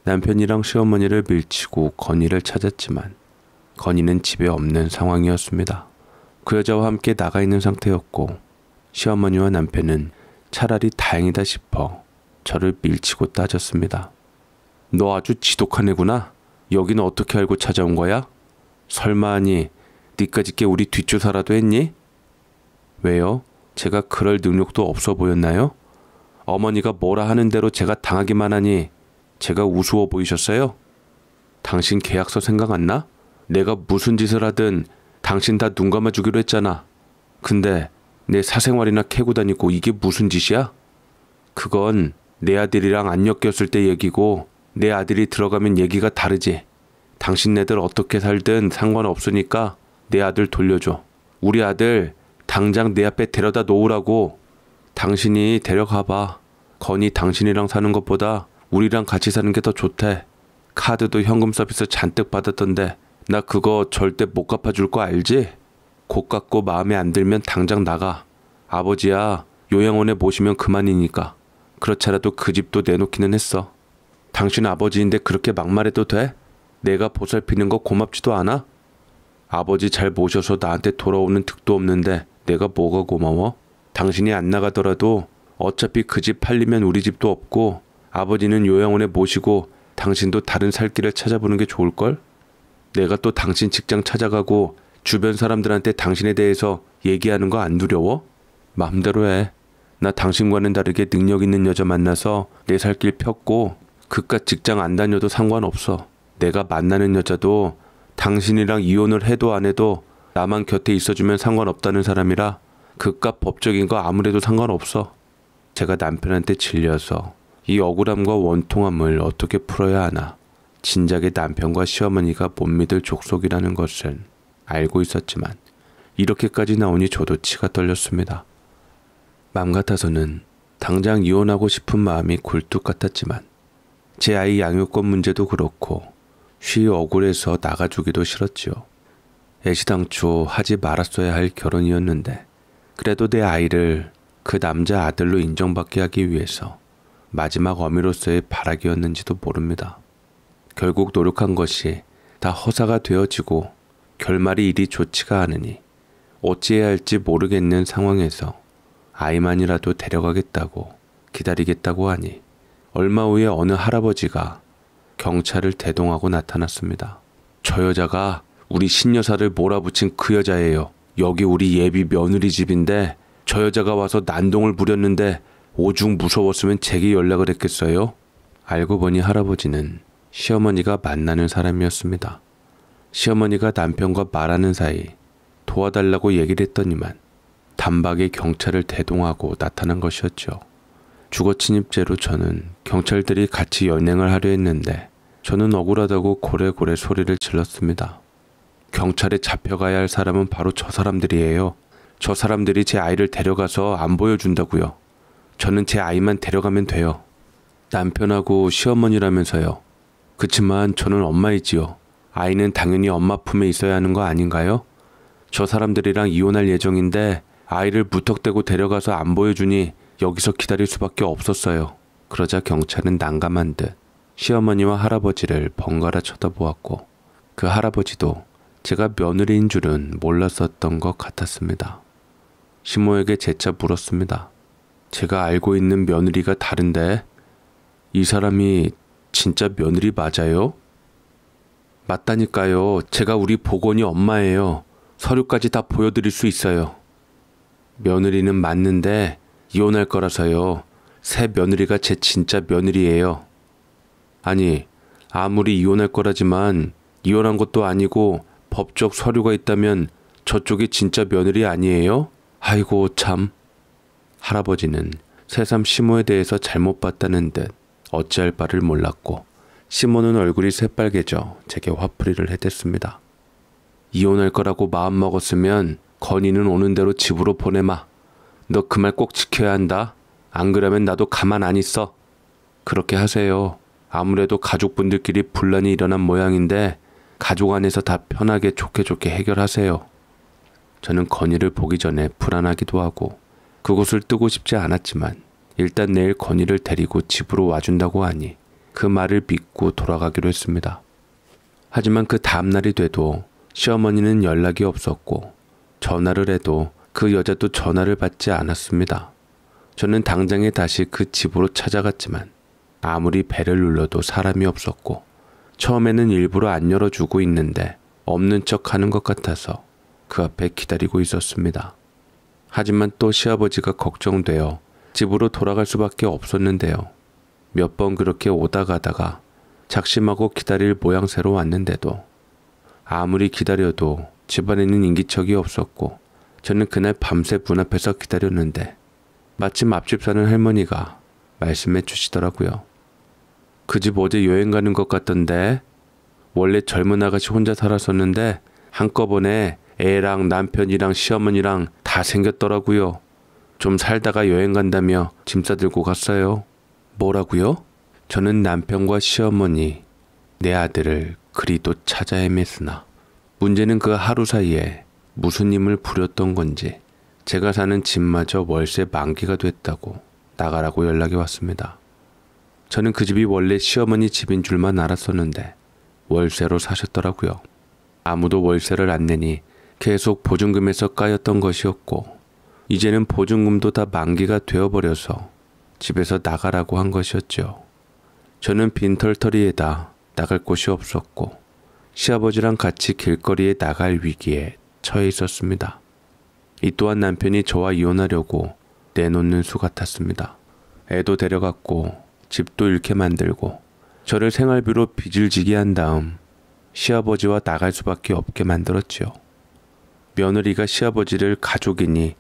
S1: 남편이랑 시어머니를 밀치고 건이를 찾았지만 건이는 집에 없는 상황이었습니다. 그 여자와 함께 나가 있는 상태였고 시어머니와 남편은 차라리 다행이다 싶어 저를 밀치고 따졌습니다. 너 아주 지독한 애구나. 여기는 어떻게 알고 찾아온 거야? 설마하니 니까지게 우리 뒷조사라도 했니? 왜요? 제가 그럴 능력도 없어 보였나요? 어머니가 뭐라 하는 대로 제가 당하기만 하니 제가 우스워 보이셨어요? 당신 계약서 생각 안 나? 내가 무슨 짓을 하든 당신 다 눈 감아주기로 했잖아. 근데 내 사생활이나 캐고 다니고 이게 무슨 짓이야? 그건 내 아들이랑 안 엮였을 때 얘기고 내 아들이 들어가면 얘기가 다르지. 당신네들 어떻게 살든 상관없으니까 내 아들 돌려줘. 우리 아들 당장 내 앞에 데려다 놓으라고. 당신이 데려가봐. 건이 당신이랑 사는 것보다 우리랑 같이 사는 게 더 좋대. 카드도 현금 서비스 잔뜩 받았던데 나 그거 절대 못 갚아줄 거 알지? 곧 갚고 마음에 안 들면 당장 나가. 아버지야, 요양원에 모시면 그만이니까. 그렇지라도 그 집도 내놓기는 했어. 당신 아버지인데 그렇게 막말해도 돼? 내가 보살피는 거 고맙지도 않아? 아버지 잘 모셔서 나한테 돌아오는 득도 없는데 내가 뭐가 고마워? 당신이 안 나가더라도 어차피 그 집 팔리면 우리 집도 없고 아버지는 요양원에 모시고 당신도 다른 살 길을 찾아보는 게 좋을걸? 내가 또 당신 직장 찾아가고 주변 사람들한테 당신에 대해서 얘기하는 거 안 두려워? 마음대로 해. 나 당신과는 다르게 능력 있는 여자 만나서 내 살길 폈고 그깟 직장 안 다녀도 상관없어. 내가 만나는 여자도 당신이랑 이혼을 해도 안 해도 나만 곁에 있어주면 상관없다는 사람이라 그깟 법적인 거 아무래도 상관없어. 제가 남편한테 질려서 이 억울함과 원통함을 어떻게 풀어야 하나. 진작에 남편과 시어머니가 못 믿을 족속이라는 것을 알고 있었지만 이렇게까지 나오니 저도 치가 떨렸습니다. 맘 같아서는 당장 이혼하고 싶은 마음이 굴뚝 같았지만 제 아이 양육권 문제도 그렇고 쉬 억울해서 나가주기도 싫었지요. 애시당초 하지 말았어야 할 결혼이었는데 그래도 내 아이를 그 남자 아들로 인정받게 하기 위해서 마지막 어미로서의 바라기였는지도 모릅니다. 결국 노력한 것이 다 허사가 되어지고 결말이 이리 좋지가 않으니 어찌해야 할지 모르겠는 상황에서 아이만이라도 데려가겠다고 기다리겠다고 하니 얼마 후에 어느 할아버지가 경찰을 대동하고 나타났습니다. 저 여자가 우리 신여사를 몰아붙인 그 여자예요. 여기 우리 예비 며느리 집인데 저 여자가 와서 난동을 부렸는데 오죽 무서웠으면 제게 연락을 했겠어요? 알고 보니 할아버지는 시어머니가 만나는 사람이었습니다. 시어머니가 남편과 말하는 사이 도와달라고 얘기를 했더니만 단박에 경찰을 대동하고 나타난 것이었죠. 주거 침입죄로 저는 경찰들이 같이 연행을 하려 했는데 저는 억울하다고 고래고래 소리를 질렀습니다. 경찰에 잡혀가야 할 사람은 바로 저 사람들이에요. 저 사람들이 제 아이를 데려가서 안 보여준다고요. 저는 제 아이만 데려가면 돼요. 남편하고 시어머니라면서요. 그치만 저는 엄마이지요. 아이는 당연히 엄마 품에 있어야 하는 거 아닌가요? 저 사람들이랑 이혼할 예정인데 아이를 무턱대고 데려가서 안 보여주니 여기서 기다릴 수밖에 없었어요. 그러자 경찰은 난감한 듯 시어머니와 할아버지를 번갈아 쳐다보았고 그 할아버지도 제가 며느리인 줄은 몰랐었던 것 같았습니다. 시모에게 재차 물었습니다. 제가 알고 있는 며느리가 다른데 이 사람이 진짜 며느리 맞아요? 맞다니까요. 제가 우리 복원이 엄마예요. 서류까지 다 보여드릴 수 있어요. 며느리는 맞는데 이혼할 거라서요. 새 며느리가 제 진짜 며느리예요. 아니, 아무리 이혼할 거라지만 이혼한 것도 아니고 법적 서류가 있다면 저쪽이 진짜 며느리 아니에요? 아이고 참. 할아버지는 새삼 시모에 대해서 잘못 봤다는 듯 어찌할 바를 몰랐고 시몬은 얼굴이 새빨개져 제게 화풀이를 해댔습니다. 이혼할 거라고 마음먹었으면 건이는 오는 대로 집으로 보내마. 너 그 말 꼭 지켜야 한다. 안 그러면 나도 가만 안 있어. 그렇게 하세요. 아무래도 가족분들끼리 분란이 일어난 모양인데 가족 안에서 다 편하게 좋게 좋게 해결하세요. 저는 건이를 보기 전에 불안하기도 하고 그곳을 뜨고 싶지 않았지만 일단 내일 건이를 데리고 집으로 와준다고 하니 그 말을 믿고 돌아가기로 했습니다. 하지만 그 다음날이 돼도 시어머니는 연락이 없었고 전화를 해도 그 여자도 전화를 받지 않았습니다. 저는 당장에 다시 그 집으로 찾아갔지만 아무리 배를 눌러도 사람이 없었고 처음에는 일부러 안 열어주고 있는데 없는 척 하는 것 같아서 그 앞에 기다리고 있었습니다. 하지만 또 시아버지가 걱정되어 집으로 돌아갈 수밖에 없었는데요. 몇 번 그렇게 오다 가다가 작심하고 기다릴 모양새로 왔는데도 아무리 기다려도 집안에는 인기척이 없었고 저는 그날 밤새 문 앞에서 기다렸는데 마침 앞집 사는 할머니가 말씀해 주시더라고요. 그 집 어제 여행 가는 것 같던데 원래 젊은 아가씨 혼자 살았었는데 한꺼번에 애랑 남편이랑 시어머니랑 다 생겼더라고요. 좀 살다가 여행 간다며 짐 싸들고 갔어요. 뭐라고요? 저는 남편과 시어머니, 내 아들을 그리도 찾아 헤맸으나 문제는 그 하루 사이에 무슨 힘을 부렸던 건지 제가 사는 집마저 월세 만기가 됐다고 나가라고 연락이 왔습니다. 저는 그 집이 원래 시어머니 집인 줄만 알았었는데 월세로 사셨더라고요. 아무도 월세를 안 내니 계속 보증금에서 까였던 것이었고 이제는 보증금도 다 만기가 되어버려서 집에서 나가라고 한 것이었죠. 저는 빈털터리에다 나갈 곳이 없었고 시아버지랑 같이 길거리에 나갈 위기에 처해 있었습니다. 이 또한 남편이 저와 이혼하려고 내놓는 수 같았습니다. 애도 데려갔고 집도 잃게 만들고 저를 생활비로 빚을 지게 한 다음 시아버지와 나갈 수밖에 없게 만들었지요. 며느리가 시아버지를 가족이니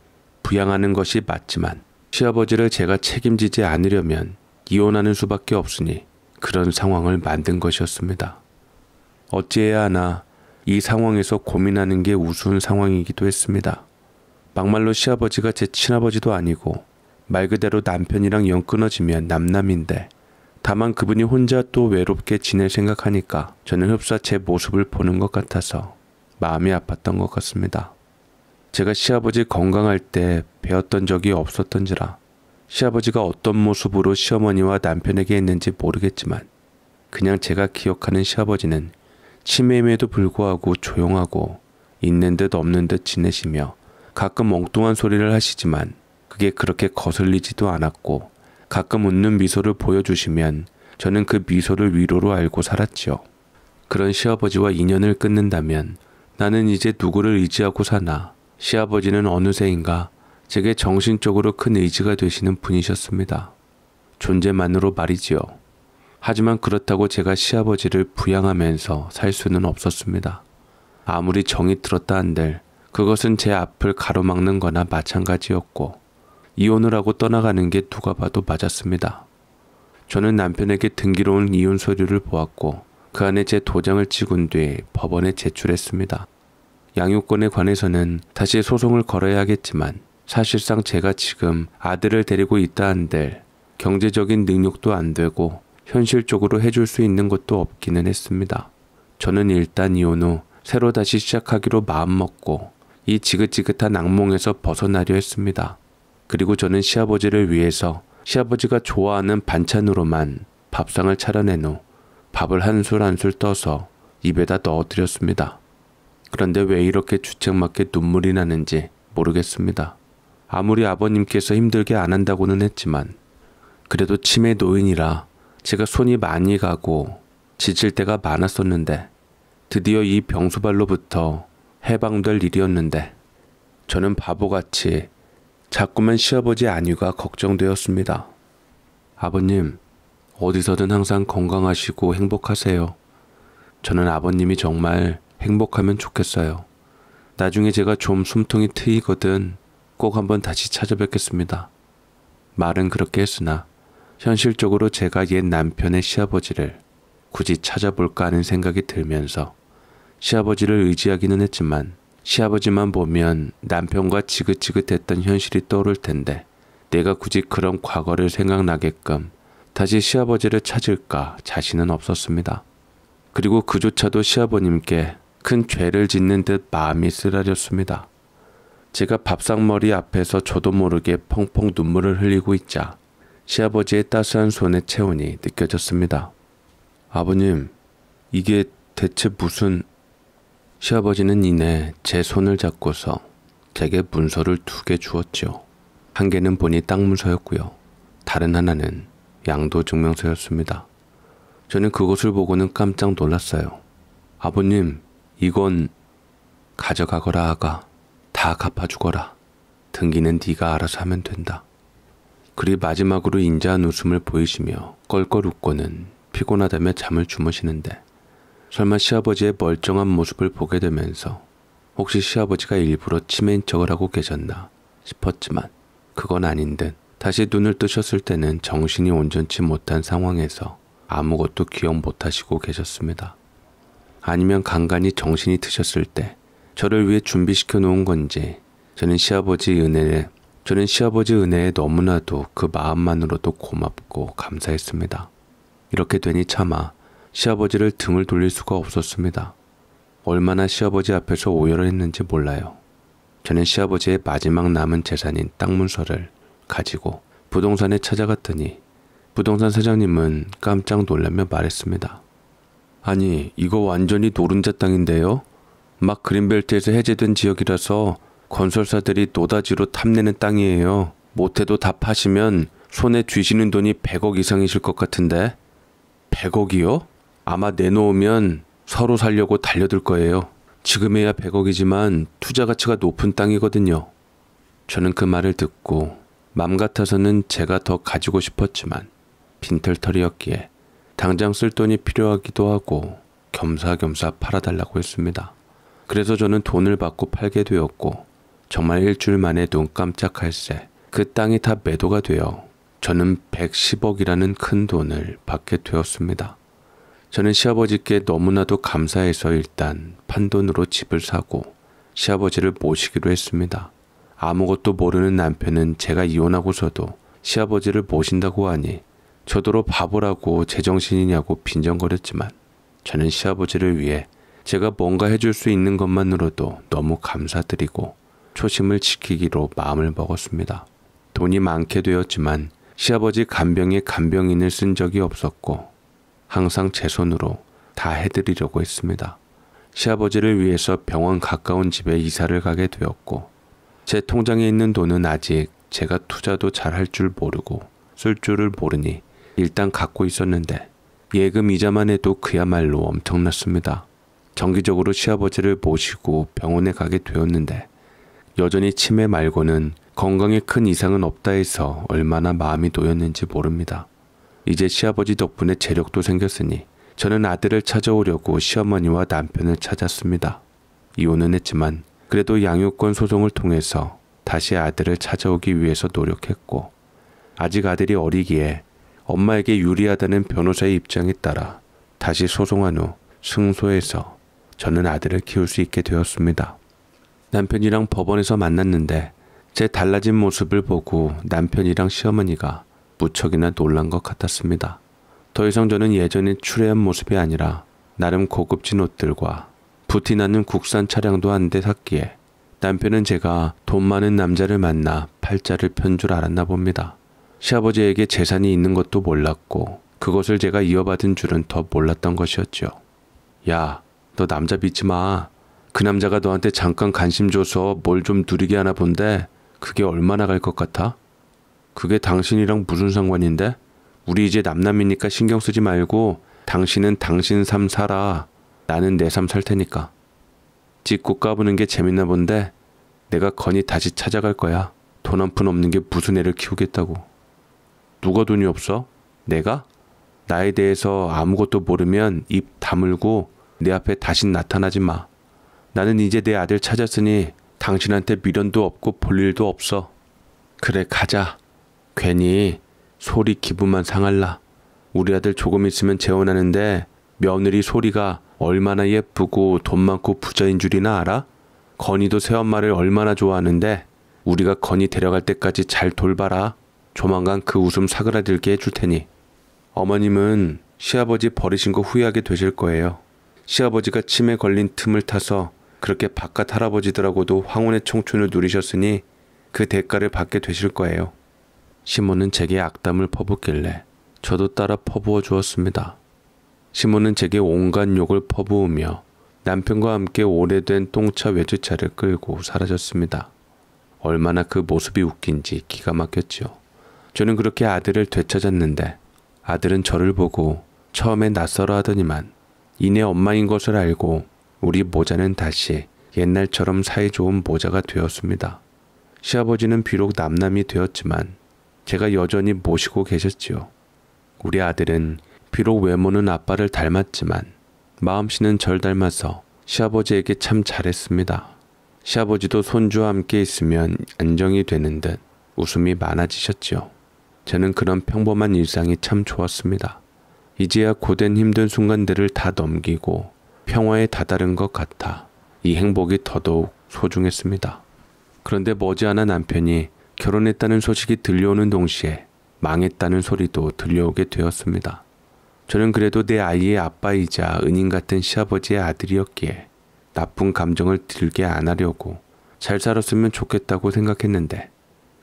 S1: 부양하는 것이 맞지만 시아버지를 제가 책임지지 않으려면 이혼하는 수밖에 없으니 그런 상황을 만든 것이었습니다. 어찌해야 하나 이 상황에서 고민하는 게 우스운 상황이기도 했습니다. 막말로 시아버지가 제 친아버지도 아니고 말 그대로 남편이랑 연 끊어지면 남남인데 다만 그분이 혼자 또 외롭게 지낼 생각하니까 저는 흡사 제 모습을 보는 것 같아서 마음이 아팠던 것 같습니다. 제가 시아버지 건강할 때 배웠던 적이 없었던지라 시아버지가 어떤 모습으로 시어머니와 남편에게 했는지 모르겠지만 그냥 제가 기억하는 시아버지는 치매임에도 불구하고 조용하고 있는 듯 없는 듯 지내시며 가끔 엉뚱한 소리를 하시지만 그게 그렇게 거슬리지도 않았고 가끔 웃는 미소를 보여주시면 저는 그 미소를 위로로 알고 살았지요. 그런 시아버지와 인연을 끊는다면 나는 이제 누구를 의지하고 사나 시아버지는 어느새인가 제게 정신적으로 큰 의지가 되시는 분이셨습니다. 존재만으로 말이지요. 하지만 그렇다고 제가 시아버지를 부양하면서 살 수는 없었습니다. 아무리 정이 들었다 한들 그것은 제 앞을 가로막는 거나 마찬가지였고 이혼을 하고 떠나가는 게 누가 봐도 맞았습니다. 저는 남편에게 등기로운 이혼 서류를 보았고 그 안에 제 도장을 찍은 뒤 법원에 제출했습니다. 양육권에 관해서는 다시 소송을 걸어야 하겠지만 사실상 제가 지금 아들을 데리고 있다 한들 경제적인 능력도 안 되고 현실적으로 해줄 수 있는 것도 없기는 했습니다. 저는 일단 이혼 후 새로 다시 시작하기로 마음먹고 이 지긋지긋한 악몽에서 벗어나려 했습니다. 그리고 저는 시아버지를 위해서 시아버지가 좋아하는 반찬으로만 밥상을 차려낸 후 밥을 한 술 한 술 떠서 입에다 넣어드렸습니다. 그런데 왜 이렇게 주책맞게 눈물이 나는지 모르겠습니다. 아무리 아버님께서 힘들게 안 한다고는 했지만 그래도 치매 노인이라 제가 손이 많이 가고 지칠 때가 많았었는데 드디어 이 병수발로부터 해방될 일이었는데 저는 바보같이 자꾸만 시아버지 안유가 걱정되었습니다. 아버님, 어디서든 항상 건강하시고 행복하세요. 저는 아버님이 정말 행복하면 좋겠어요. 나중에 제가 좀 숨통이 트이거든 꼭 한번 다시 찾아뵙겠습니다. 말은 그렇게 했으나 현실적으로 제가 옛 남편의 시아버지를 굳이 찾아볼까 하는 생각이 들면서 시아버지를 의지하기는 했지만 시아버지만 보면 남편과 지긋지긋했던 현실이 떠오를 텐데 내가 굳이 그런 과거를 생각나게끔 다시 시아버지를 찾을까 자신은 없었습니다. 그리고 그조차도 시아버님께 큰 죄를 짓는 듯 마음이 쓰라렸습니다. 제가 밥상머리 앞에서 저도 모르게 펑펑 눈물을 흘리고 있자 시아버지의 따스한 손의 체온이 느껴졌습니다. 아버님, 이게 대체 무슨... 시아버지는 이내 제 손을 잡고서 제게 문서를 두 개 주었지요. 한 개는 본이 땅 문서였고요. 다른 하나는 양도 증명서였습니다. 저는 그것을 보고는 깜짝 놀랐어요. 아버님, 이건 가져가거라 하가 다 갚아주거라. 등기는 네가 알아서 하면 된다. 그리 마지막으로 인자한 웃음을 보이시며 껄껄 웃고는 피곤하다며 잠을 주무시는데 설마 시아버지의 멀쩡한 모습을 보게 되면서 혹시 시아버지가 일부러 치매인 척을 하고 계셨나 싶었지만 그건 아닌 듯 다시 눈을 뜨셨을 때는 정신이 온전치 못한 상황에서 아무것도 기억 못하시고 계셨습니다. 아니면 간간히 정신이 드셨을 때 저를 위해 준비시켜 놓은 건지 저는 시아버지 은혜에 저는 시아버지 은혜에 너무나도 그 마음만으로도 고맙고 감사했습니다. 이렇게 되니 차마 시아버지를 등을 돌릴 수가 없었습니다. 얼마나 시아버지 앞에서 오열을 했는지 몰라요. 저는 시아버지의 마지막 남은 재산인 땅 문서를 가지고 부동산에 찾아갔더니 부동산 사장님은 깜짝 놀라며 말했습니다. 아니, 이거 완전히 노른자 땅인데요? 막 그린벨트에서 해제된 지역이라서 건설사들이 노다지로 탐내는 땅이에요. 못해도 다 파시면 손에 쥐시는 돈이 100억 이상이실 것 같은데. 100억이요? 아마 내놓으면 서로 살려고 달려들 거예요. 지금에야 100억이지만 투자 가치가 높은 땅이거든요. 저는 그 말을 듣고 맘 같아서는 제가 더 가지고 싶었지만 빈털터리였기에 당장 쓸 돈이 필요하기도 하고 겸사겸사 팔아달라고 했습니다. 그래서 저는 돈을 받고 팔게 되었고 정말 일주일 만에 눈 깜짝할 새 그 땅이 다 매도가 되어 저는 110억이라는 큰 돈을 받게 되었습니다. 저는 시아버지께 너무나도 감사해서 일단 판돈으로 집을 사고 시아버지를 모시기로 했습니다. 아무것도 모르는 남편은 제가 이혼하고서도 시아버지를 모신다고 하니 저더러 바보라고 제정신이냐고 빈정거렸지만 저는 시아버지를 위해 제가 뭔가 해줄 수 있는 것만으로도 너무 감사드리고 초심을 지키기로 마음을 먹었습니다. 돈이 많게 되었지만 시아버지 간병에 간병인을 쓴 적이 없었고 항상 제 손으로 다 해드리려고 했습니다. 시아버지를 위해서 병원 가까운 집에 이사를 가게 되었고 제 통장에 있는 돈은 아직 제가 투자도 잘할 줄 모르고 쓸 줄을 모르니 일단 갖고 있었는데 예금 이자만 해도 그야말로 엄청났습니다. 정기적으로 시아버지를 모시고 병원에 가게 되었는데 여전히 치매 말고는 건강에 큰 이상은 없다 해서 얼마나 마음이 놓였는지 모릅니다. 이제 시아버지 덕분에 재력도 생겼으니 저는 아들을 찾아오려고 시어머니와 남편을 찾았습니다. 이혼은 했지만 그래도 양육권 소송을 통해서 다시 아들을 찾아오기 위해서 노력했고 아직 아들이 어리기에 엄마에게 유리하다는 변호사의 입장에 따라 다시 소송한 후 승소해서 저는 아들을 키울 수 있게 되었습니다. 남편이랑 법원에서 만났는데 제 달라진 모습을 보고 남편이랑 시어머니가 무척이나 놀란 것 같았습니다. 더 이상 저는 예전에 추레한 모습이 아니라 나름 고급진 옷들과 부티나는 국산 차량도 한 대 샀기에 남편은 제가 돈 많은 남자를 만나 팔자를 편 줄 알았나 봅니다. 시아버지에게 재산이 있는 것도 몰랐고 그것을 제가 이어받은 줄은 더 몰랐던 것이었죠. 야, 너 남자 믿지 마. 그 남자가 너한테 잠깐 관심 줘서 뭘 좀 누리게 하나 본데 그게 얼마나 갈 것 같아? 그게 당신이랑 무슨 상관인데? 우리 이제 남남이니까 신경 쓰지 말고 당신은 당신 삶 살아. 나는 내 삶 살 테니까. 찍고 까부는 게 재밌나 본데 내가 건이 다시 찾아갈 거야. 돈 한 푼 없는 게 무슨 애를 키우겠다고. 누가 돈이 없어? 내가? 나에 대해서 아무것도 모르면 입 다물고 내 앞에 다신 나타나지 마. 나는 이제 내 아들 찾았으니 당신한테 미련도 없고 볼일도 없어. 그래 가자. 괜히 소리 기분만 상할라. 우리 아들 조금 있으면 재혼하는데 며느리 소리가 얼마나 예쁘고 돈 많고 부자인 줄이나 알아? 건이도 새엄마를 얼마나 좋아하는데 우리가 건이 데려갈 때까지 잘 돌봐라. 조만간 그 웃음 사그라들게 해줄 테니 어머님은 시아버지 버리신 거 후회하게 되실 거예요. 시아버지가 침에 걸린 틈을 타서 그렇게 바깥 할아버지들하고도 황혼의 청춘을 누리셨으니 그 대가를 받게 되실 거예요. 시모는 제게 악담을 퍼붓길래 저도 따라 퍼부어 주었습니다. 시모는 제게 온갖 욕을 퍼부으며 남편과 함께 오래된 똥차 외제차를 끌고 사라졌습니다. 얼마나 그 모습이 웃긴지 기가 막혔지요. 저는 그렇게 아들을 되찾았는데 아들은 저를 보고 처음에 낯설어 하더니만 이내 엄마인 것을 알고 우리 모자는 다시 옛날처럼 사이좋은 모자가 되었습니다. 시아버지는 비록 남남이 되었지만 제가 여전히 모시고 계셨지요. 우리 아들은 비록 외모는 아빠를 닮았지만 마음씨는 절 닮아서 시아버지에게 참 잘했습니다. 시아버지도 손주와 함께 있으면 안정이 되는 듯 웃음이 많아지셨지요. 저는 그런 평범한 일상이 참 좋았습니다. 이제야 고된 힘든 순간들을 다 넘기고 평화에 다다른 것 같아 이 행복이 더더욱 소중했습니다. 그런데 머지않아 남편이 결혼했다는 소식이 들려오는 동시에 망했다는 소리도 들려오게 되었습니다. 저는 그래도 내 아이의 아빠이자 은인 같은 시아버지의 아들이었기에 나쁜 감정을 들게 안 하려고 잘 살았으면 좋겠다고 생각했는데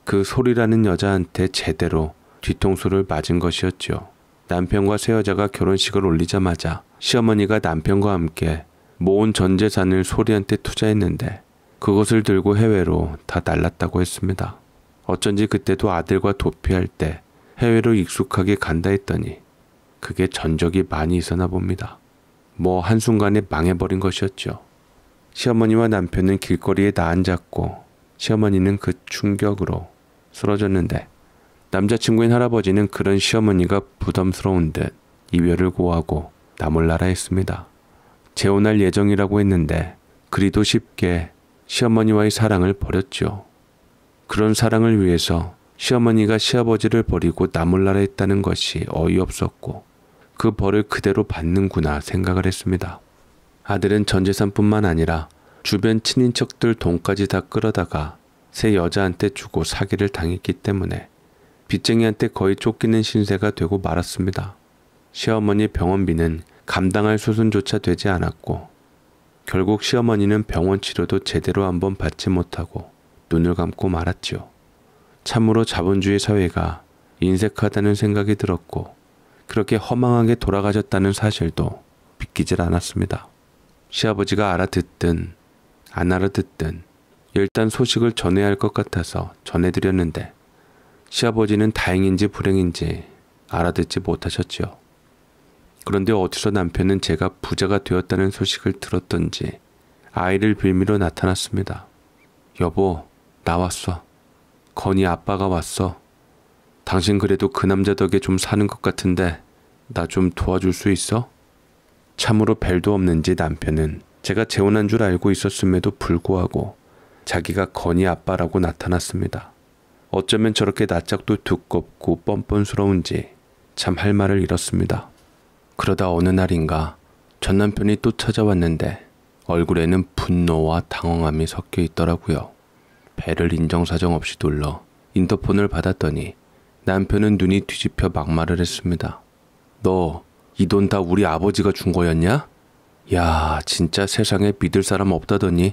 S1: 그 소리라는 여자한테 제대로 뒤통수를 맞은 것이었죠. 남편과 새 여자가 결혼식을 올리자마자 시어머니가 남편과 함께 모은 전 재산을 소리한테 투자했는데 그것을 들고 해외로 다 날랐다고 했습니다. 어쩐지 그때도 아들과 도피할 때 해외로 익숙하게 간다 했더니 그게 전적이 많이 있었나 봅니다. 뭐 한순간에 망해버린 것이었죠. 시어머니와 남편은 길거리에 나앉았고 시어머니는 그 충격으로 쓰러졌는데 남자친구인 할아버지는 그런 시어머니가 부담스러운 듯 이별을 고하고 나몰라라 했습니다. 재혼할 예정이라고 했는데 그리도 쉽게 시어머니와의 사랑을 버렸죠. 그런 사랑을 위해서 시어머니가 시아버지를 버리고 나몰라라 했다는 것이 어이없었고 그 벌을 그대로 받는구나 생각을 했습니다. 아들은 전 재산뿐만 아니라 주변 친인척들 돈까지 다 끌어다가 세 여자한테 주고 사기를 당했기 때문에 빚쟁이한테 거의 쫓기는 신세가 되고 말았습니다. 시어머니 병원비는 감당할 수순조차 되지 않았고 결국 시어머니는 병원 치료도 제대로 한번 받지 못하고 눈을 감고 말았지요. 참으로 자본주의 사회가 인색하다는 생각이 들었고 그렇게 허망하게 돌아가셨다는 사실도 믿기질 않았습니다. 시아버지가 알아듣든 안 알아듣든 일단 소식을 전해야 할 것 같아서 전해드렸는데 시아버지는 다행인지 불행인지 알아듣지 못하셨지요. 그런데 어디서 남편은 제가 부자가 되었다는 소식을 들었던지 아이를 빌미로 나타났습니다. 여보, 나 왔어. 건이 아빠가 왔어. 당신 그래도 그 남자 덕에 좀 사는 것 같은데 나 좀 도와줄 수 있어? 참으로 별도 없는지 남편은 제가 재혼한 줄 알고 있었음에도 불구하고 자기가 건희 아빠라고 나타났습니다. 어쩌면 저렇게 낯짝도 두껍고 뻔뻔스러운지 참 할 말을 잃었습니다. 그러다 어느 날인가 전 남편이 또 찾아왔는데 얼굴에는 분노와 당황함이 섞여 있더라고요. 배를 인정사정 없이 둘러 인터폰을 받았더니 남편은 눈이 뒤집혀 막말을 했습니다. 너 이 돈 다 우리 아버지가 준 거였냐? 야 진짜 세상에 믿을 사람 없다더니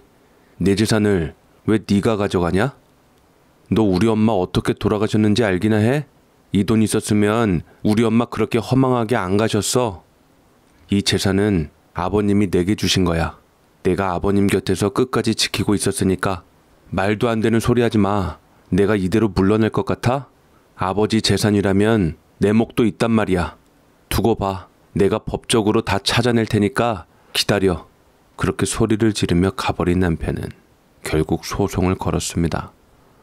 S1: 내 재산을 왜 네가 가져가냐? 너 우리 엄마 어떻게 돌아가셨는지 알기나 해? 이 돈 있었으면 우리 엄마 그렇게 허망하게 안 가셨어. 이 재산은 아버님이 내게 주신 거야. 내가 아버님 곁에서 끝까지 지키고 있었으니까 말도 안 되는 소리 하지 마. 내가 이대로 물러낼것 같아? 아버지 재산이라면 내 목도 있단 말이야. 두고 봐. 내가 법적으로 다 찾아낼 테니까 기다려. 그렇게 소리를 지르며 가버린 남편은 결국 소송을 걸었습니다.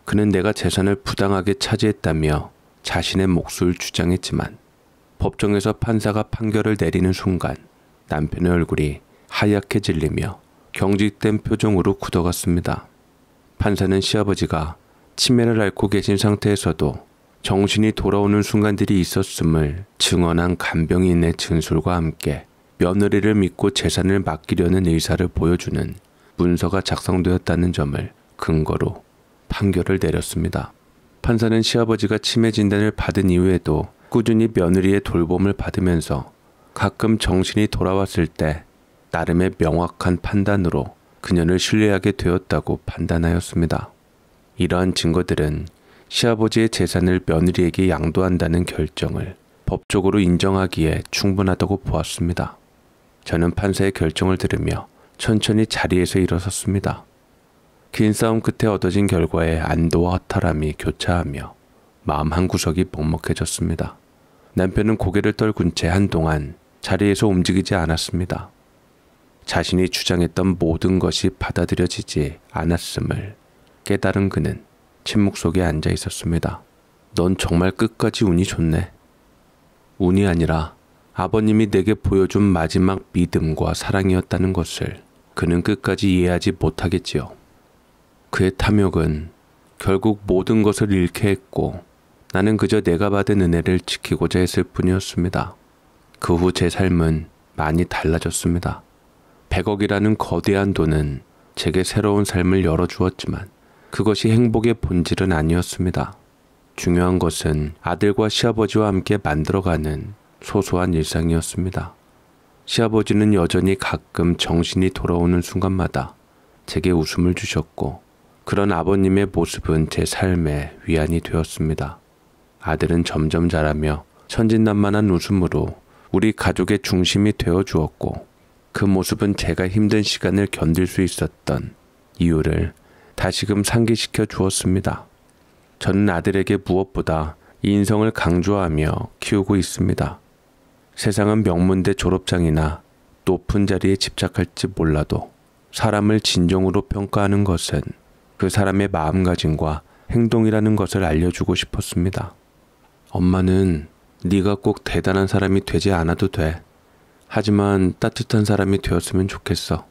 S1: 그는 내가 재산을 부당하게 차지했다며 자신의 몫을 주장했지만 법정에서 판사가 판결을 내리는 순간 남편의 얼굴이 하얗게 질리며 경직된 표정으로 굳어갔습니다. 판사는 시아버지가 치매를 앓고 계신 상태에서도 정신이 돌아오는 순간들이 있었음을 증언한 간병인의 진술과 함께 며느리를 믿고 재산을 맡기려는 의사를 보여주는 문서가 작성되었다는 점을 근거로 판결을 내렸습니다. 판사는 시아버지가 치매 진단을 받은 이후에도 꾸준히 며느리의 돌봄을 받으면서 가끔 정신이 돌아왔을 때 나름의 명확한 판단으로 그녀를 신뢰하게 되었다고 판단하였습니다. 이러한 증거들은 시아버지의 재산을 며느리에게 양도한다는 결정을 법적으로 인정하기에 충분하다고 보았습니다. 저는 판사의 결정을 들으며 천천히 자리에서 일어섰습니다. 긴 싸움 끝에 얻어진 결과에 안도와 허탈함이 교차하며 마음 한구석이 먹먹해졌습니다. 남편은 고개를 떨군 채 한동안 자리에서 움직이지 않았습니다. 자신이 주장했던 모든 것이 받아들여지지 않았음을 깨달은 그는 침묵 속에 앉아 있었습니다. 넌 정말 끝까지 운이 좋네. 운이 아니라 아버님이 내게 보여준 마지막 믿음과 사랑이었다는 것을 그는 끝까지 이해하지 못하겠지요. 그의 탐욕은 결국 모든 것을 잃게 했고 나는 그저 내가 받은 은혜를 지키고자 했을 뿐이었습니다. 그 후 제 삶은 많이 달라졌습니다. 100억이라는 거대한 돈은 제게 새로운 삶을 열어주었지만 그것이 행복의 본질은 아니었습니다. 중요한 것은 아들과 시아버지와 함께 만들어가는 소소한 일상이었습니다. 시아버지는 여전히 가끔 정신이 돌아오는 순간마다 제게 웃음을 주셨고 그런 아버님의 모습은 제 삶의 위안이 되었습니다. 아들은 점점 자라며 천진난만한 웃음으로 우리 가족의 중심이 되어 주었고 그 모습은 제가 힘든 시간을 견딜 수 있었던 이유를 다시금 상기시켜 주었습니다. 저는 아들에게 무엇보다 인성을 강조하며 키우고 있습니다. 세상은 명문대 졸업장이나 높은 자리에 집착할지 몰라도 사람을 진정으로 평가하는 것은 그 사람의 마음가짐과 행동이라는 것을 알려주고 싶었습니다. 엄마는 네가 꼭 대단한 사람이 되지 않아도 돼. 하지만 따뜻한 사람이 되었으면 좋겠어.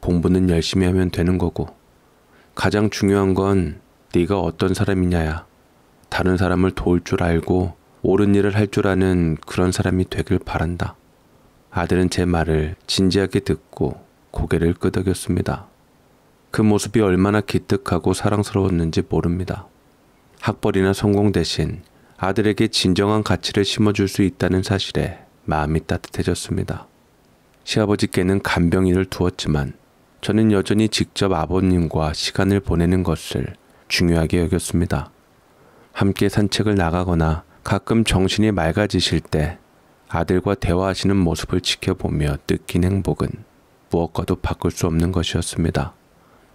S1: 공부는 열심히 하면 되는 거고. 가장 중요한 건 네가 어떤 사람이냐야. 다른 사람을 도울 줄 알고 옳은 일을 할 줄 아는 그런 사람이 되길 바란다. 아들은 제 말을 진지하게 듣고 고개를 끄덕였습니다. 그 모습이 얼마나 기특하고 사랑스러웠는지 모릅니다. 학벌이나 성공 대신 아들에게 진정한 가치를 심어줄 수 있다는 사실에 마음이 따뜻해졌습니다. 시아버지께는 간병인을 두었지만 저는 여전히 직접 아버님과 시간을 보내는 것을 중요하게 여겼습니다. 함께 산책을 나가거나 가끔 정신이 맑아지실 때 아들과 대화하시는 모습을 지켜보며 느낀 행복은 무엇과도 바꿀 수 없는 것이었습니다.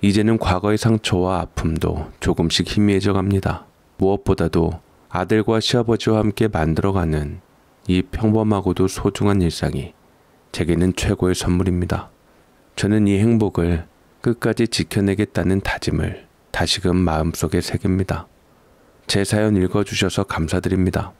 S1: 이제는 과거의 상처와 아픔도 조금씩 희미해져 갑니다. 무엇보다도 아들과 시아버지와 함께 만들어가는 이 평범하고도 소중한 일상이 제게는 최고의 선물입니다. 저는 이 행복을 끝까지 지켜내겠다는 다짐을 다시금 마음속에 새깁니다. 제 사연 읽어주셔서 감사드립니다.